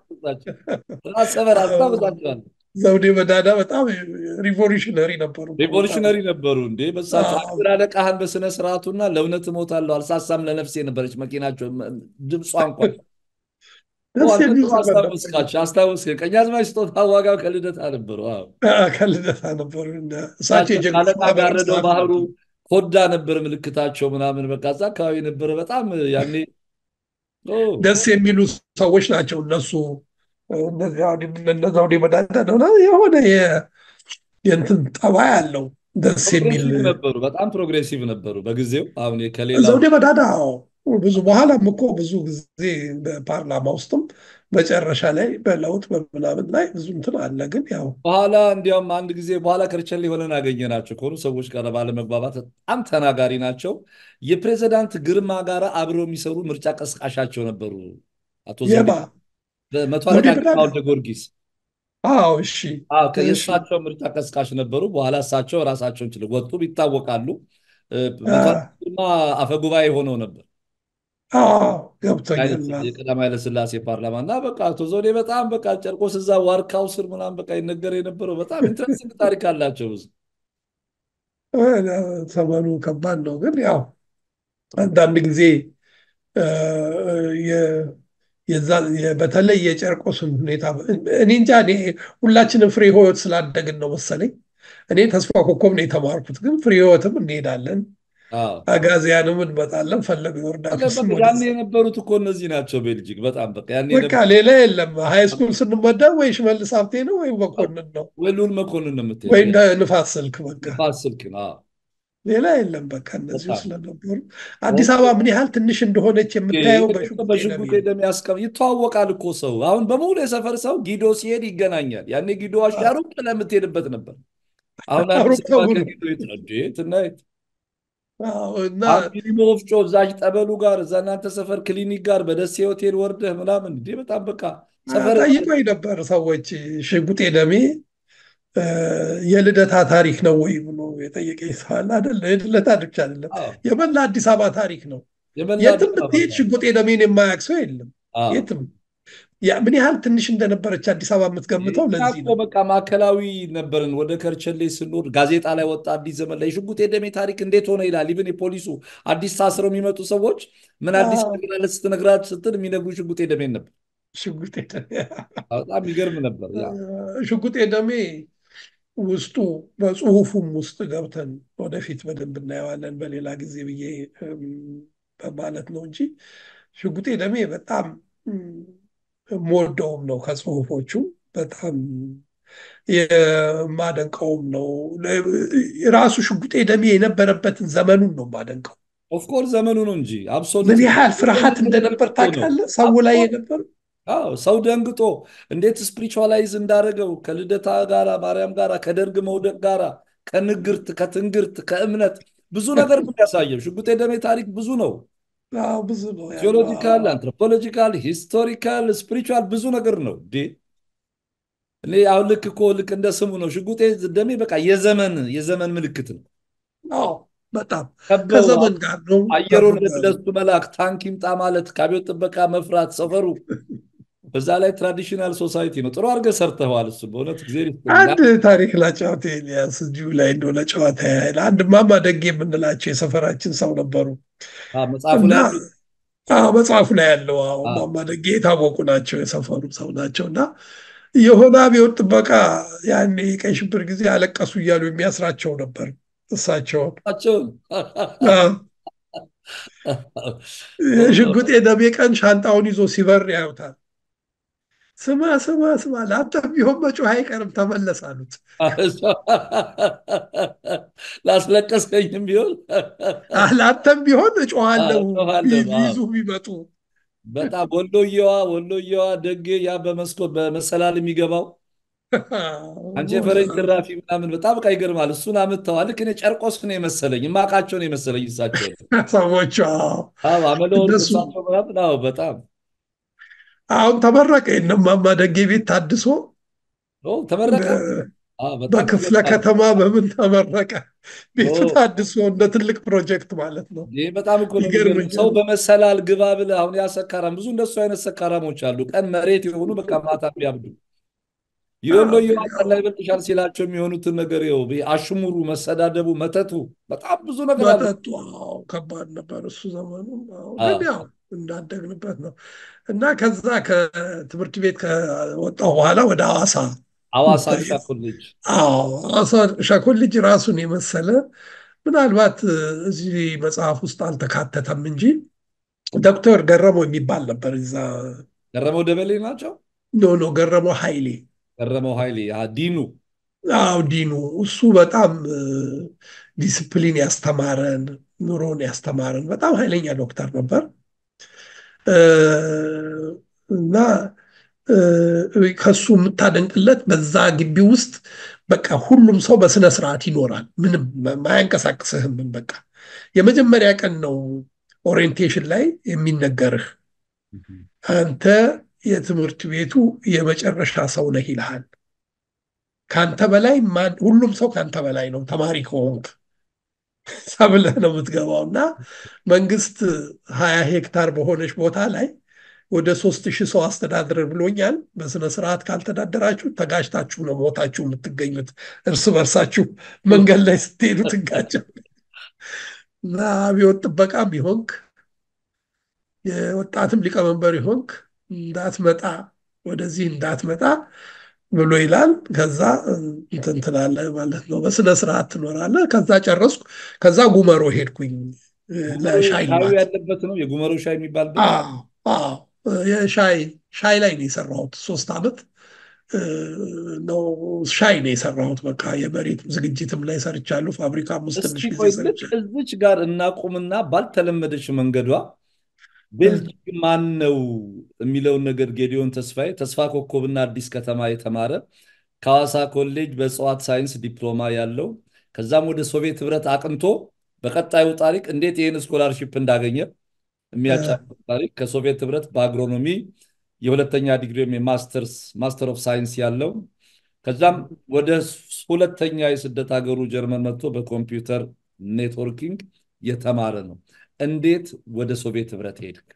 አስታውሳቸዋል። ዘውዴ በዳዳ በጣም ሪቮሉሽነሪ ነበሩ። ሪቮሉሽነሪ ነበሩ እንዴ! በሳራለ አለቃህን በስነ ስርዓቱና ለእውነት እሞታለሁ አልሳሳም ለነፍሴ ነበረች መኪናቸው ድምጿ እንኳን አስታወስካቸው አስታወስ ቀኛዝማች ስጦታ ዋጋው ከልደታ ነበሩ ከልደታ ነበሩ ሳቸውጋረደው ባህሩ ኮዳ ነበር ምልክታቸው ምናምን በቃ እዛ አካባቢ ነበረ በጣም ያኔ ደስ የሚሉ ሰዎች ናቸው እነሱ እነዛው መዳዳደ የሆነ የእንትን ጠባይ አለው ደስ የሚል ነበሩ በጣም ፕሮግሬሲቭ ነበሩ በጊዜው አሁን ከሌላ ዘውዴ መዳዳ ብዙ በኋላም እኮ ብዙ ጊዜ በፓርላማ ውስጥም መጨረሻ ላይ በለውጥ በምናምን ላይ ብዙ እንትን አለ። ግን ያው በኋላ እንዲያውም አንድ ጊዜ በኋላ ከርቸሌ የሆነን ናቸው ከሆኑ ሰዎች ጋር ባለመግባባት በጣም ተናጋሪ ናቸው። የፕሬዚዳንት ግርማ ጋር አብረው የሚሰሩ ምርጫ ቀስቃሻቸው ነበሩ። አቶ መቶ አለቃ ወልደ ጊዮርጊስ እሺ፣ የእሳቸው ምርጫ ቀስቃሽ ነበሩ። በኋላ እሳቸው ራሳቸውን ችለው ወጡ፣ ይታወቃሉ። ግርማ አፈጉባኤ ሆነው ነበር። የቀዳማዊ ኃይለሥላሴ ፓርላማ እና በቃ አቶ ዘውዴ በጣም በቃ ጨርቆስ እዛ ዋርካው ስር ምናምን በቃ ይነገር የነበረው በጣም ኢንትረስቲንግ ታሪክ አላቸው። ሰሞኑ ከባድ ነው ግን ያው አንዳንድ ጊዜ በተለይ የጨርቆስን ሁኔታ እኔ እንጃ ሁላችንም ፍሬ ህይወት ስላደግን ነው መሰለኝ። እኔ ተስፋ ኮከብ ነው የተማርኩት፣ ግን ፍሬ ህይወትም እንሄዳለን አጋዚ ያንም እንመጣለን ፈለጉ ይወርዳል። የነበሩት እኮ እነዚህ ናቸው። ቤልጂክ በጣም በቃ ሌላ የለም። ሃይስኩል ስንመደብ ወይ ሽመልስ ሀብቴ ነው ወይ መኮንን ነው ወይ መኮንን ነው የምትሄድ ወይ ንፋስ ስልክ በቃ ስልክ ነው። ሌላ የለም። በቃ እነዚህ ስለነበሩ አዲስ አበባ ምን ያህል ትንሽ እንደሆነች የምታየው በሽጉጤ ለሚያስቀም ይተዋወቃል እኮ ሰው። አሁን በሙሉ የሰፈር ሰው ጊዶ ሲሄድ ይገናኛል። ያኔ ጊዶ አሻሩ ለምትሄድበት ነበር። አሁን አዲስ አበባ ከጊዶ ትናየት ወፍጮ እዛች ጠበሉ ጋር እዛ እናንተ ሰፈር ክሊኒክ ጋር በደሴ ሆቴል ወርደህ ምናምን እንዴ በጣም በቃ ጠይቀኝ ነበር ሰዎች ሽጉጤ ደሜ የልደታ ታሪክ ነው ወይ ብሎ የጠየቀኝ ሰዋል አደለ የልደታ ብቻ አደለም የመላ አዲስ አበባ ታሪክ ነው የትም ብትሄድ ሽጉጤ ደሜን የማያውቅ ሰው የለም የትም ምን ያህል ትንሽ እንደነበረች አዲስ አበባ የምትገምተው ለዚህ ነው። በቃ ማዕከላዊ ነበርን። ወደ ከርቸሌ ስንወድ ጋዜጣ ላይ ወጣ፣ አዲስ ዘመን ላይ የሽጉጥ የደሜ ታሪክ እንዴት ሆነ ይላል። ኢቭን የፖሊሱ አዲስ ታስረው የሚመጡ ሰዎች ምን አዲስ ነግራለት ስትነግራት ስትል የሚነግሩ ሽጉጤ የደሜን ነበር። ደሜ በጣም ይገርም ነበር። ሽጉጥ የደሜ ውስጡ በጽሁፉም ውስጥ ገብተን ወደፊት በደንብ እናየዋለን በሌላ ጊዜ ብዬ ማለት ነው እንጂ ሽጉጤ ደሜ በጣም የምወደውም ነው ከጽሁፎቹ በጣም የማደንቀውም ነው። ራሱ ሽጉጤ ደሜ የነበረበትን ዘመኑን ነው የማደንቀው። ኦፍኮርስ ዘመኑ ነው እንጂ ምን ያህል ፍርሃት እንደነበር ታቃለ ሰው ላይ የነበሩ ሰው ደንግጦ እንዴት ስፕሪቹዋላይዝ እንዳደረገው ከልደታ ጋራ ማርያም ጋራ ከደርግ መውደቅ ጋራ ከንግርት ከትንግርት ከእምነት ብዙ ነገር ያሳየው ሽጉጤ ደሜ ታሪክ ብዙ ነው። ብዙ ነው። ጂኦሎጂካል፣ አንትሮፖሎጂካል፣ ሂስቶሪካል፣ ስፒሪቹዋል ብዙ ነገር ነው። እኔ አሁን ልክ እኮ ልክ እንደ ስሙ ነው። ሽጉጤ ደሜ በቃ የዘመን የዘመን ምልክት ነው። በጣም ከዘመን ጋር ነው። አየር ወለድ ለሱ መልአክ ታንክ ይምጣ ማለት ከአብዮት ጥበቃ መፍራት ሰፈሩ በዛ ላይ ትራዲሽናል ሶሳይቲ ነው። ጥሩ አድርገህ ሰርተዋል። እሱ በእውነት ጊዜ አንድ ታሪክ ላጫወት ኤልያስ፣ እዚሁ ላይ እንደው ለጨዋታ ያህል አንድ ማማ ደግ የምንላቸው የሰፈራችን ሰው ነበሩ። መጽሐፉ ላይ ያለው ማማ ደግ የታወቁ ናቸው፣ የሰፈሩ ሰው ናቸው እና የሆነ አብዮት ጥበቃ ያኔ ቀይ ሽብር ጊዜ አለቀሱ እያሉ የሚያስራቸው ነበር እሳቸውን የሽጉጤ ደቤ ቀን ሻንጣውን ይዞ ሲበር ያዩታል ስማ ስማ ስማ ለአንተም ቢሆን መጮህ አይቀርም ተመለስ አሉት። ላስለቀስከኝም ቢሆን ለአንተም ቢሆን እጮኋለሁ ቢይዙ ቢመጡ። በጣም ወሎየዋ ወሎየዋ ደጌ ያ በመስኮ በመሰላል የሚገባው አንቺ የፈረጅ ትራፊ ምናምን በጣም በቃ ይገርማል። እሱን አምጥተዋ ልክ እኔ ጨርቆስ ነው የመሰለኝ የማውቃቸው ነው የመሰለኝ እሳቸው ሰዎች አመለወ በጣም አሁን ተመረቀ። እነማማ ደጌ ቤት ታድሶ በክፍለ ከተማ በምን ተመረቀ። ቤቱ ታድሶ እንደ ትልቅ ፕሮጀክት ማለት ነው። በጣም ሰው በመሰላል ግባ ብለህ አሁን ያሰካራም ብዙ እንደሱ አይነት ሰካራሞች አሉ። ቀን መሬት የሆኑ በቃ ማታ የሚያብዱ የወሎ የዋቀን ላይ በልሻል ሲላቸው የሚሆኑትን ነገር ው አሽሙሩ፣ መሰዳደቡ፣ መተቱ በጣም ብዙ ነገር መጠጡ ከባድ ነበር እሱ ዘመኑ እንዳደግንበት ነው እና ከዛ ከትምህርት ቤት ከወጣው በኋላ ወደ አዋሳ አዋሳ ሻኩልጅ ራሱን የመሰለ ምናልባት እዚህ መጽሐፍ ውስጥ አልተካተተም እንጂ ዶክተር ገረመው የሚባል ነበር እዛ ገረሞ ደበሌ ናቸው ኖ ኖ ገረሞ ሀይሌ ገረሞ ሀይሌ ዲኑ አዎ ዲኑ እሱ በጣም ዲስፕሊን ያስተማረን ኑሮን ያስተማረን በጣም ኃይለኛ ዶክተር ነበር እና ከሱ የምታደንቅለት በዛ ግቢ ውስጥ በቃ ሁሉም ሰው በስነ ስርዓት ይኖራል። ምንም ምን በቃ የመጀመሪያ ቀን ነው ኦሪየንቴሽን ላይ የሚነገርህ። አንተ የትምህርት ቤቱ የመጨረሻ ሰው ነህ ይልሃል። ከአንተ በላይ ሁሉም ሰው ከአንተ በላይ ነው ተማሪ ከሆንክ ተብለህ ነው የምትገባው እና መንግስት ሀያ ሄክታር በሆነች ቦታ ላይ ወደ ሶስት ሺህ ሰው አስተዳድር ብሎኛል። በስነ ስርዓት ካልተዳደራችሁ ተጋጭታችሁ ነው ሞታችሁ የምትገኙት። እርስ በርሳችሁ መንገድ ላይ ስትሄዱ ትጋጭ እና አብዮት ጥበቃም ይሆንክ የወጣትም ሊቀመንበር ይሆንክ እንዳትመጣ ወደዚህ እንዳትመጣ ብሎ ይላል። ከዛ እንትን ትላለህ ማለት ነው። በስነ ስርዓት ትኖራለህ። ከዛ ጨረስኩ። ከዛ ጉመሮ ሄድኩኝ ለሻይ ያለበት ነው የጉመሮ ሻይ የሚባል ሻይ ሻይ ላይ ነው የሰራሁት። ሶስት ዓመት ነው ሻይ ነው የሰራሁት። በቃ የመሬት ዝግጅትም ላይ ሰርቻለሁ። ፋብሪካም ውስጥ ትንሽ ጊዜ እዚች ጋር እናቁምና ባልተለመደች መንገዷ ቤልጅ ማን ነው የሚለውን ነገር ጌዲዮን ተስፋዬ ተስፋ ኮኮብና አዲስ ከተማ የተማረ ከዋሳ ኮሌጅ በእጽዋት ሳይንስ ዲፕሎማ ያለው ከዛም ወደ ሶቪየት ህብረት አቅንቶ በቀጣዩ ታሪክ እንዴት ይህን ስኮላርሺፕ እንዳገኘ የሚያጫ ታሪክ ከሶቪየት ህብረት በአግሮኖሚ የሁለተኛ ዲግሪ ማስተር ኦፍ ሳይንስ ያለው ከዛም ወደ ሁለተኛ የስደት ሀገሩ ጀርመን መጥቶ በኮምፒውተር ኔትወርኪንግ የተማረ ነው። እንዴት ወደ ሶቪየት ህብረት ሄድክ?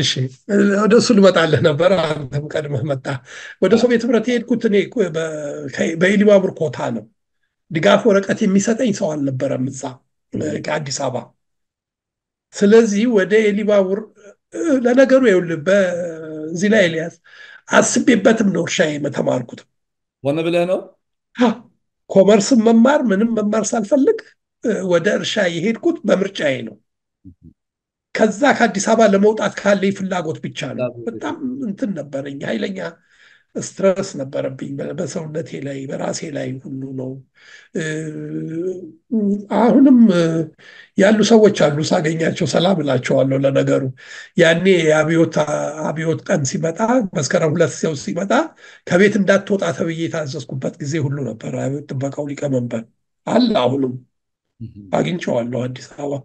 እሺ ወደ እሱ ልመጣለህ ነበር፣ አንተም ቀድመህ መጣ። ወደ ሶቪየት ህብረት የሄድኩት እኔ በኢሊባቡር ኮታ ነው። ድጋፍ ወረቀት የሚሰጠኝ ሰው አልነበረም እዛ ከአዲስ አበባ። ስለዚህ ወደ ኢሊባቡር ለነገሩ ይውል በዚህ ላይ ኤልያስ አስቤበትም ነው እርሻዬ ተማርኩት። ሆነ ብለህ ነው ኮመርስም መማር ምንም መማር ሳልፈልግ ወደ እርሻ የሄድኩት በምርጫዬ ነው። ከዛ ከአዲስ አበባ ለመውጣት ካለ ፍላጎት ብቻ ነው። በጣም እንትን ነበረኝ፣ ኃይለኛ ስትረስ ነበረብኝ በሰውነቴ ላይ በራሴ ላይ ሁሉ ነው። አሁንም ያሉ ሰዎች አሉ፣ ሳገኛቸው ሰላም እላቸዋለሁ። ለነገሩ ያኔ አብዮት ቀን ሲመጣ መስከረም ሁለት ሰው ሲመጣ ከቤት እንዳትወጣ ተብዬ የታዘዝኩበት ጊዜ ሁሉ ነበር። አብዮት ጥበቃው ሊቀመንበር አለ አሁንም አግኝቸዋለሁ አዲስ አበባ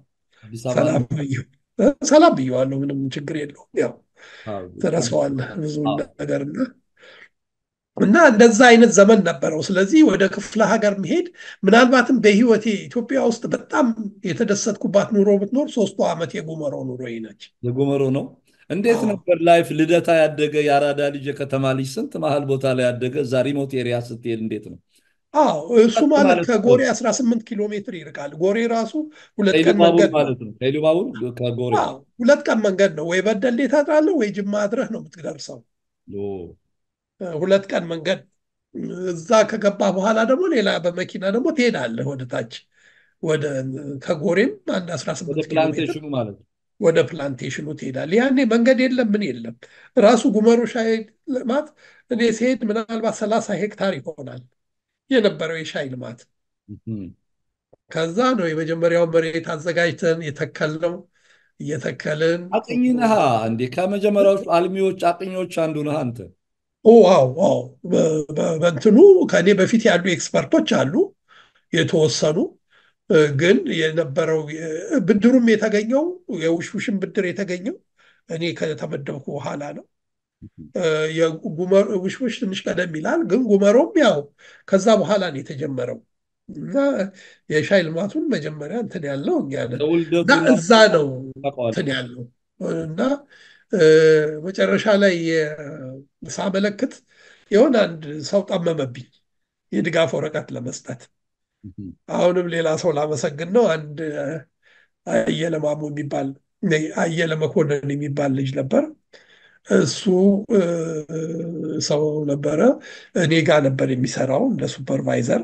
ሰላም ብየዋለሁ ምንም ችግር የለውም። ያው ብዙ ነገር እና እንደዛ አይነት ዘመን ነበረው። ስለዚህ ወደ ክፍለ ሀገር መሄድ ምናልባትም በህይወቴ ኢትዮጵያ ውስጥ በጣም የተደሰትኩባት ኑሮ ብትኖር ሶስቱ ዓመት የጉመሮ ኑሮ ነች። የጎመሮ ነው። እንዴት ነበር ላይፍ? ልደታ ያደገ የአራዳ ልጅ የከተማ ልጅ ስንት መሀል ቦታ ላይ ያደገ ዛሪሞት ኤሪያ ስትሄድ እንዴት ነው? አዎ እሱ ማለት ከጎሬ 18 ኪሎ ሜትር ይርቃል። ጎሬ ራሱ ሁለት ቀን መንገድ ነው። ሁለት ቀን መንገድ ነው። ወይ በደሌ ታድራለህ፣ ወይ ጅማ አድረህ ነው የምትደርሰው። ሁለት ቀን መንገድ እዛ ከገባህ በኋላ ደግሞ ሌላ በመኪና ደግሞ ትሄዳለህ ወደ ታች ወደ ከጎሬም አንድ 18 ኪሎ ሜትር ወደ ፕላንቴሽኑ ትሄዳል። ያኔ መንገድ የለም ምን የለም። ራሱ ጉመሩ ሻይ ልማት እኔ ሲሄድ ምናልባት ሰላሳ ሄክታር ይሆናል የነበረው የሻይ ልማት ከዛ ነው የመጀመሪያውን መሬት አዘጋጅተን የተከልነው። እየተከልን አቅኝ ነሃ እንዴ ከመጀመሪያዎቹ አልሚዎች አቅኞች አንዱ ነህ አንተ። ዋው በእንትኑ ከእኔ በፊት ያሉ ኤክስፐርቶች አሉ የተወሰኑ። ግን የነበረው ብድሩም የተገኘው የውሽውሽን ብድር የተገኘው እኔ ከተመደብኩ በኋላ ነው። የጉመሮ ውሽውሽ ትንሽ ቀደም ይላል፣ ግን ጉመሮም ያው ከዛ በኋላ ነው የተጀመረው እና የሻይ ልማቱን መጀመሪያ እንትን ያለው እኛ ነን እና እዛ ነው እንትን ያለው እና መጨረሻ ላይ ሳመለክት የሆነ አንድ ሰው ጠመመብኝ የድጋፍ ወረቀት ለመስጠት። አሁንም ሌላ ሰው ላመሰግን ነው። አንድ አየለ ማሙ የሚባል አየለ መኮንን የሚባል ልጅ ነበር እሱ ሰው ነበረ እኔ ጋር ነበር የሚሰራው እንደ ሱፐርቫይዘር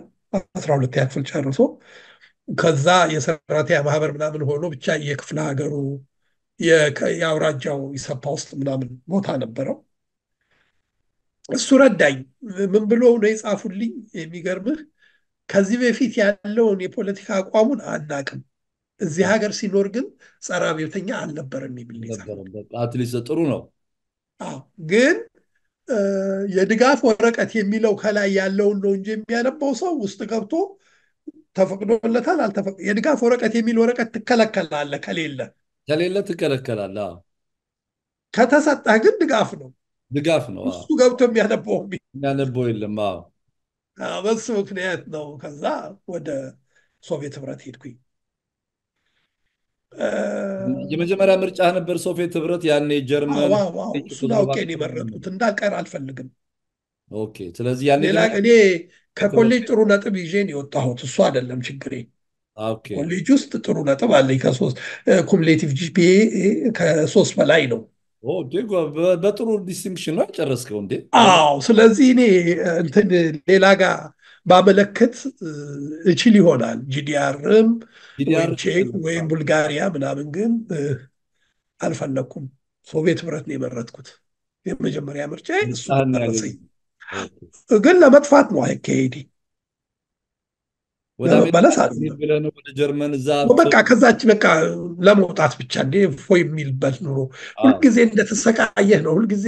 አስራ ሁለት ያክፍል ጨርሶ ከዛ የሰራተኛ ማህበር ምናምን ሆኖ ብቻ የክፍለ ሀገሩ የአውራጃው ኢሰፓ ውስጥ ምናምን ቦታ ነበረው። እሱ ረዳኝ። ምን ብሎ ነው የጻፉልኝ? የሚገርምህ ከዚህ በፊት ያለውን የፖለቲካ አቋሙን አናቅም፣ እዚህ ሀገር ሲኖር ግን ጸረ ቤተኛ አልነበረም የሚል ጥሩ ነው። ግን የድጋፍ ወረቀት የሚለው ከላይ ያለውን ነው እንጂ የሚያነበው ሰው ውስጥ ገብቶ ተፈቅዶለታል አልተፈቅ የድጋፍ ወረቀት የሚል ወረቀት ትከለከላለ ከሌለ ከሌለ ትከለከላለ ከተሰጠህ ግን ድጋፍ ነው ድጋፍ ነው እሱ ገብቶ የሚያነበው የሚያነበው የለም በሱ ምክንያት ነው ከዛ ወደ ሶቪየት ህብረት ሄድኩኝ የመጀመሪያ ምርጫ ነበር ሶቪየት ህብረት፣ ያኔ ጀርመን። እሱን አውቄ የመረጥኩት፣ እንዳልቀር አልፈልግም። ኦኬ። ስለዚህ ያኔ እኔ ከኮሌጅ ጥሩ ነጥብ ይዤን የወጣሁት። እሱ አይደለም ችግሬ። ኮሌጅ ውስጥ ጥሩ ነጥብ አለኝ። ከሶስት ጂፒኤ ከሶስት በላይ ነው። በጥሩ ዲስቲንክሽን ነው ያጨረስከው እንዴ? አዎ። ስለዚህ እኔ እንትን ሌላ ጋር ማመለከት እችል ይሆናል። ጂዲአርም ወይም ቼክ ወይም ቡልጋሪያ ምናምን ግን አልፈለኩም። ሶቪየት ህብረት ነው የመረጥኩት። የመጀመሪያ ምርጫ እሱ ግን ለመጥፋት ነው አካሄዴ። በቃ ከዛች በቃ ለመውጣት ብቻ እንዴ ፎ የሚልበት ኑሮ ሁልጊዜ እንደተሰቃየህ ነው። ሁልጊዜ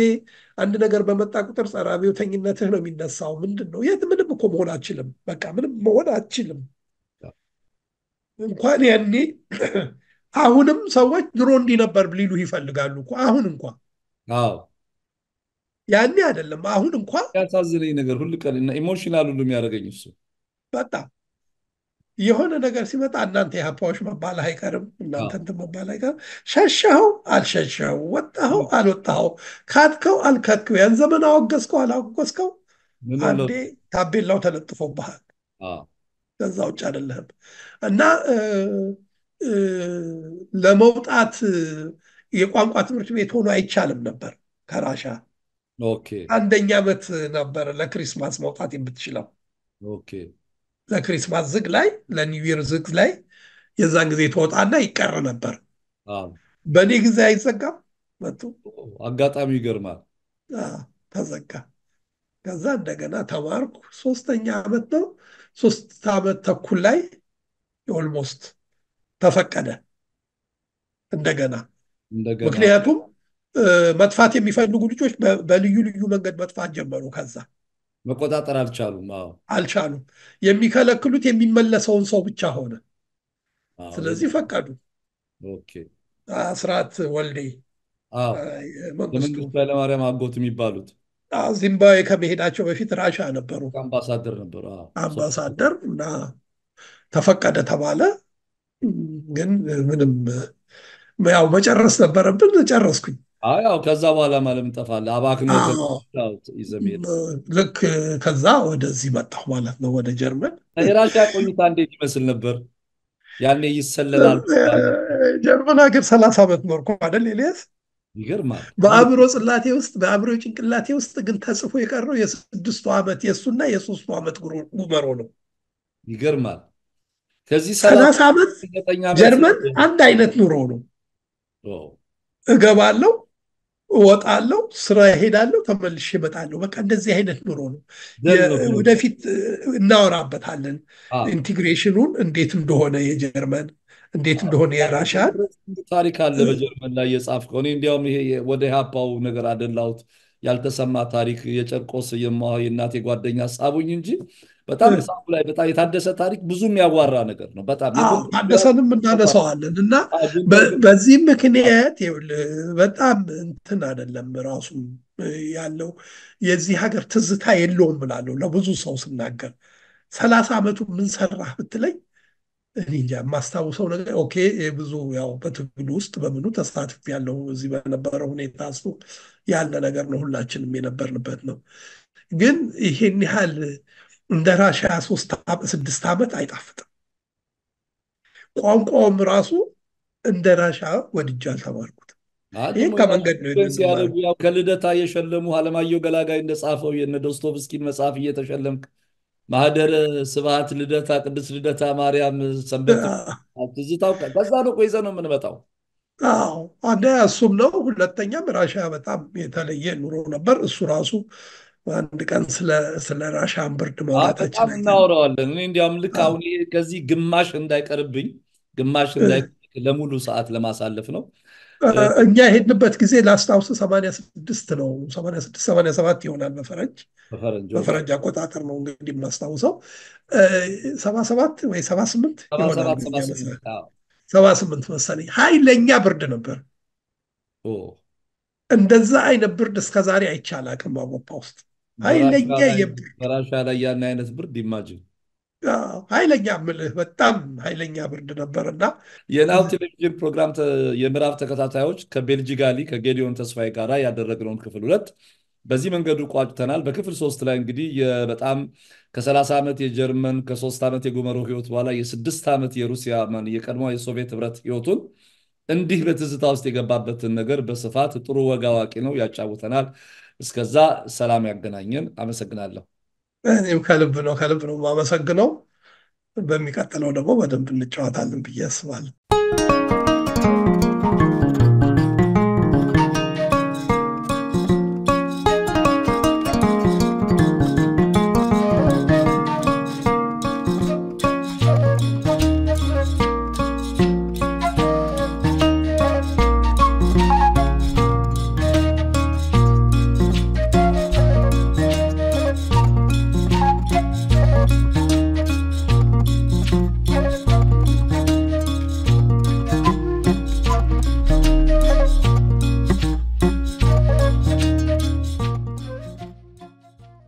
አንድ ነገር በመጣ ቁጥር ጸረ ተኝነትህ ነው የሚነሳው። ምንድን ነው የት ምንም እኮ መሆን አችልም። በቃ ምንም መሆን አችልም። እንኳን ያኔ አሁንም ሰዎች ድሮ እንዲህ ነበር ሊሉ ይፈልጋሉ እኮ አሁን እንኳ ያኔ አይደለም አሁን እንኳ ያሳዝነኝ ነገር ሁሉ ቀን ኢሞሽናል ሁሉ የሚያደረገኝ እሱ በጣም የሆነ ነገር ሲመጣ እናንተ የሀፓዎች መባል አይቀርም፣ እናንተ እንትን መባል አይቀርም። ሸሸኸው አልሸሸኸው፣ ወጣኸው አልወጣኸው፣ ካትከው አልካትከው፣ ያን ዘመን አወገዝከው አላወገዝከው፣ አንዴ ታቤላው ተለጥፎብሃል። ከዛ ውጭ አይደለህም እና ለመውጣት የቋንቋ ትምህርት ቤት ሆኖ አይቻልም ነበር ከራሻ አንደኛ ዓመት ነበር ለክሪስማስ መውጣት የምትችለው ለክሪስማስ ዝግ ላይ ለኒው ዝግ ላይ የዛን ጊዜ ተወጣና ይቀር ነበር። በእኔ ጊዜ አይዘጋም መጡ። አጋጣሚ ይገርማል። ተዘጋ። ከዛ እንደገና ተማርኩ። ሶስተኛ ዓመት ነው ሶስት ዓመት ተኩል ላይ ኦልሞስት ተፈቀደ እንደገና። ምክንያቱም መጥፋት የሚፈልጉ ልጆች በልዩ ልዩ መንገድ መጥፋት ጀመሩ ከዛ መቆጣጠር አልቻሉም። አልቻሉም። የሚከለክሉት የሚመለሰውን ሰው ብቻ ሆነ። ስለዚህ ፈቀዱ። ስርዓት ወልዴ መንግስቱ ኃይለማርያም አጎት የሚባሉት ዚምባብዌ ከመሄዳቸው በፊት ራሻ ነበሩ፣ አምባሳደር ነበሩ። አምባሳደር እና ተፈቀደ ተባለ። ግን ምንም ያው መጨረስ ነበረብን፣ ጨረስኩኝ። አዎ ከዛ በኋላ ማለም እንጠፋለን። አባክኖ ይዘሜል ልክ ከዛ ወደዚህ መጣሁ ማለት ነው፣ ወደ ጀርመን። የራሻ ቆይታ እንዴት ይመስል ነበር? ያኔ ይሰለላል። ጀርመን ሀገር ሰላሳ ዓመት ኖርኩ አደል ኤልያስ? ይገርማል። በአእምሮ ጽላቴ ውስጥ በአብሮ ጭንቅላቴ ውስጥ ግን ተጽፎ የቀረው የስድስቱ ዓመት የእሱና የሶስቱ ዓመት ጉመሮ ነው። ይገርማል። ከዚህ ሰላሳ ዓመት ጀርመን አንድ አይነት ኑሮ ነው። እገባለው እወጣለሁ፣ ስራ እሄዳለሁ፣ ተመልሼ እመጣለሁ። በቃ እንደዚህ አይነት ኑሮ ነው። ወደፊት እናወራበታለን ኢንቲግሬሽኑን እንዴት እንደሆነ የጀርመን እንዴት እንደሆነ የራሻን ታሪክ አለ በጀርመን ላይ የጻፍከው። እኔ እንዲያውም ይሄ ወደ ኢህአፓው ነገር አደላሁት ያልተሰማ ታሪክ የጨርቆስ የማ የእናቴ ጓደኛ ጻቡኝ እንጂ በጣም መጽሐፉ ላይ በጣም የታደሰ ታሪክ ብዙ የሚያዋራ ነገር ነው። በጣም ታደሰንም እናነሳዋለን እና በዚህ ምክንያት በጣም እንትን አይደለም ራሱ ያለው የዚህ ሀገር ትዝታ የለውም እላለሁ ለብዙ ሰው ስናገር ሰላሳ ዓመቱ ምን ሰራህ ብትለኝ እኔ እንጃ የማስታውሰው ነገር ኦኬ ብዙ ያው በትግሉ ውስጥ በምኑ ተሳትፍ ያለው እዚህ በነበረው ሁኔታ እሱ ያለ ነገር ነው። ሁላችንም የነበርንበት ነው። ግን ይሄን ያህል እንደ ራሽ 23 ስድስት ዓመት አይጣፍጥም። ቋንቋውም ራሱ እንደ ራሻ ወድጃ አልተማርኩት። ይህ ከመንገድ ነው። ከልደታ እየሸለሙ አለማየሁ ገላጋይ እንደጻፈው የነ ዶስቶቭስኪን መጽሐፍ እየተሸለምክ ማህደረ ስብሐት ልደታ ቅድስት ልደታ ማርያም ሰንበት ትዝታው ከዛ ነው ቆይዘ ነው የምንመጣው። አዎ አንደኛ እሱም ነው። ሁለተኛም ራሻ በጣም የተለየ ኑሮ ነበር። እሱ ራሱ አንድ ቀን ስለ ራሻ አንብርድ መውጣታችን እናውረዋለን። እኔ እንዲያውም ልክ አሁን ከዚህ ግማሽ እንዳይቀርብኝ ግማሽ እንዳይቀርብኝ ለሙሉ ሰዓት ለማሳለፍ ነው። እኛ የሄድንበት ጊዜ ላስታውስ 86 ነው ሰማንያ ይሆናል በፈረንጅ በፈረንጅ አቆጣጠር ነው እንግዲህ የምናስታውሰው 77 ወይ 78 78 መሰለኝ ብርድ ነበር እንደዛ አይነት ብርድ እስከዛሬ አይቻል አቅም አውሮፓ ውስጥ ኃይለኛ የራሻ ላይ ያን አይነት ብርድ ይማጅን ኃይለኛ ምልህ በጣም ኃይለኛ ብርድ ነበር እና የናሁ ቴሌቪዥን ፕሮግራም የምዕራብ ተከታታዮች ከቤልጂጋሊ ከጌዲዮን ተስፋዬ ጋር ያደረግነውን ክፍል ሁለት በዚህ መንገዱ ቋጭተናል። በክፍል ሶስት ላይ እንግዲህ በጣም ከ30 ዓመት የጀርመን ከሶስት ዓመት የጉመሮ ህይወት በኋላ የስድስት ዓመት የሩሲያ ማን የቀድሞ የሶቪየት ህብረት ህይወቱን እንዲህ በትዝታ ውስጥ የገባበትን ነገር በስፋት ጥሩ ወግ አዋቂ ነው ያጫውተናል። እስከዛ ሰላም ያገናኘን። አመሰግናለሁ። እኔም ከልብ ነው ከልብ ነው የማመሰግነው። በሚቀጥለው ደግሞ በደንብ እንጫወታለን ብዬ አስባለሁ።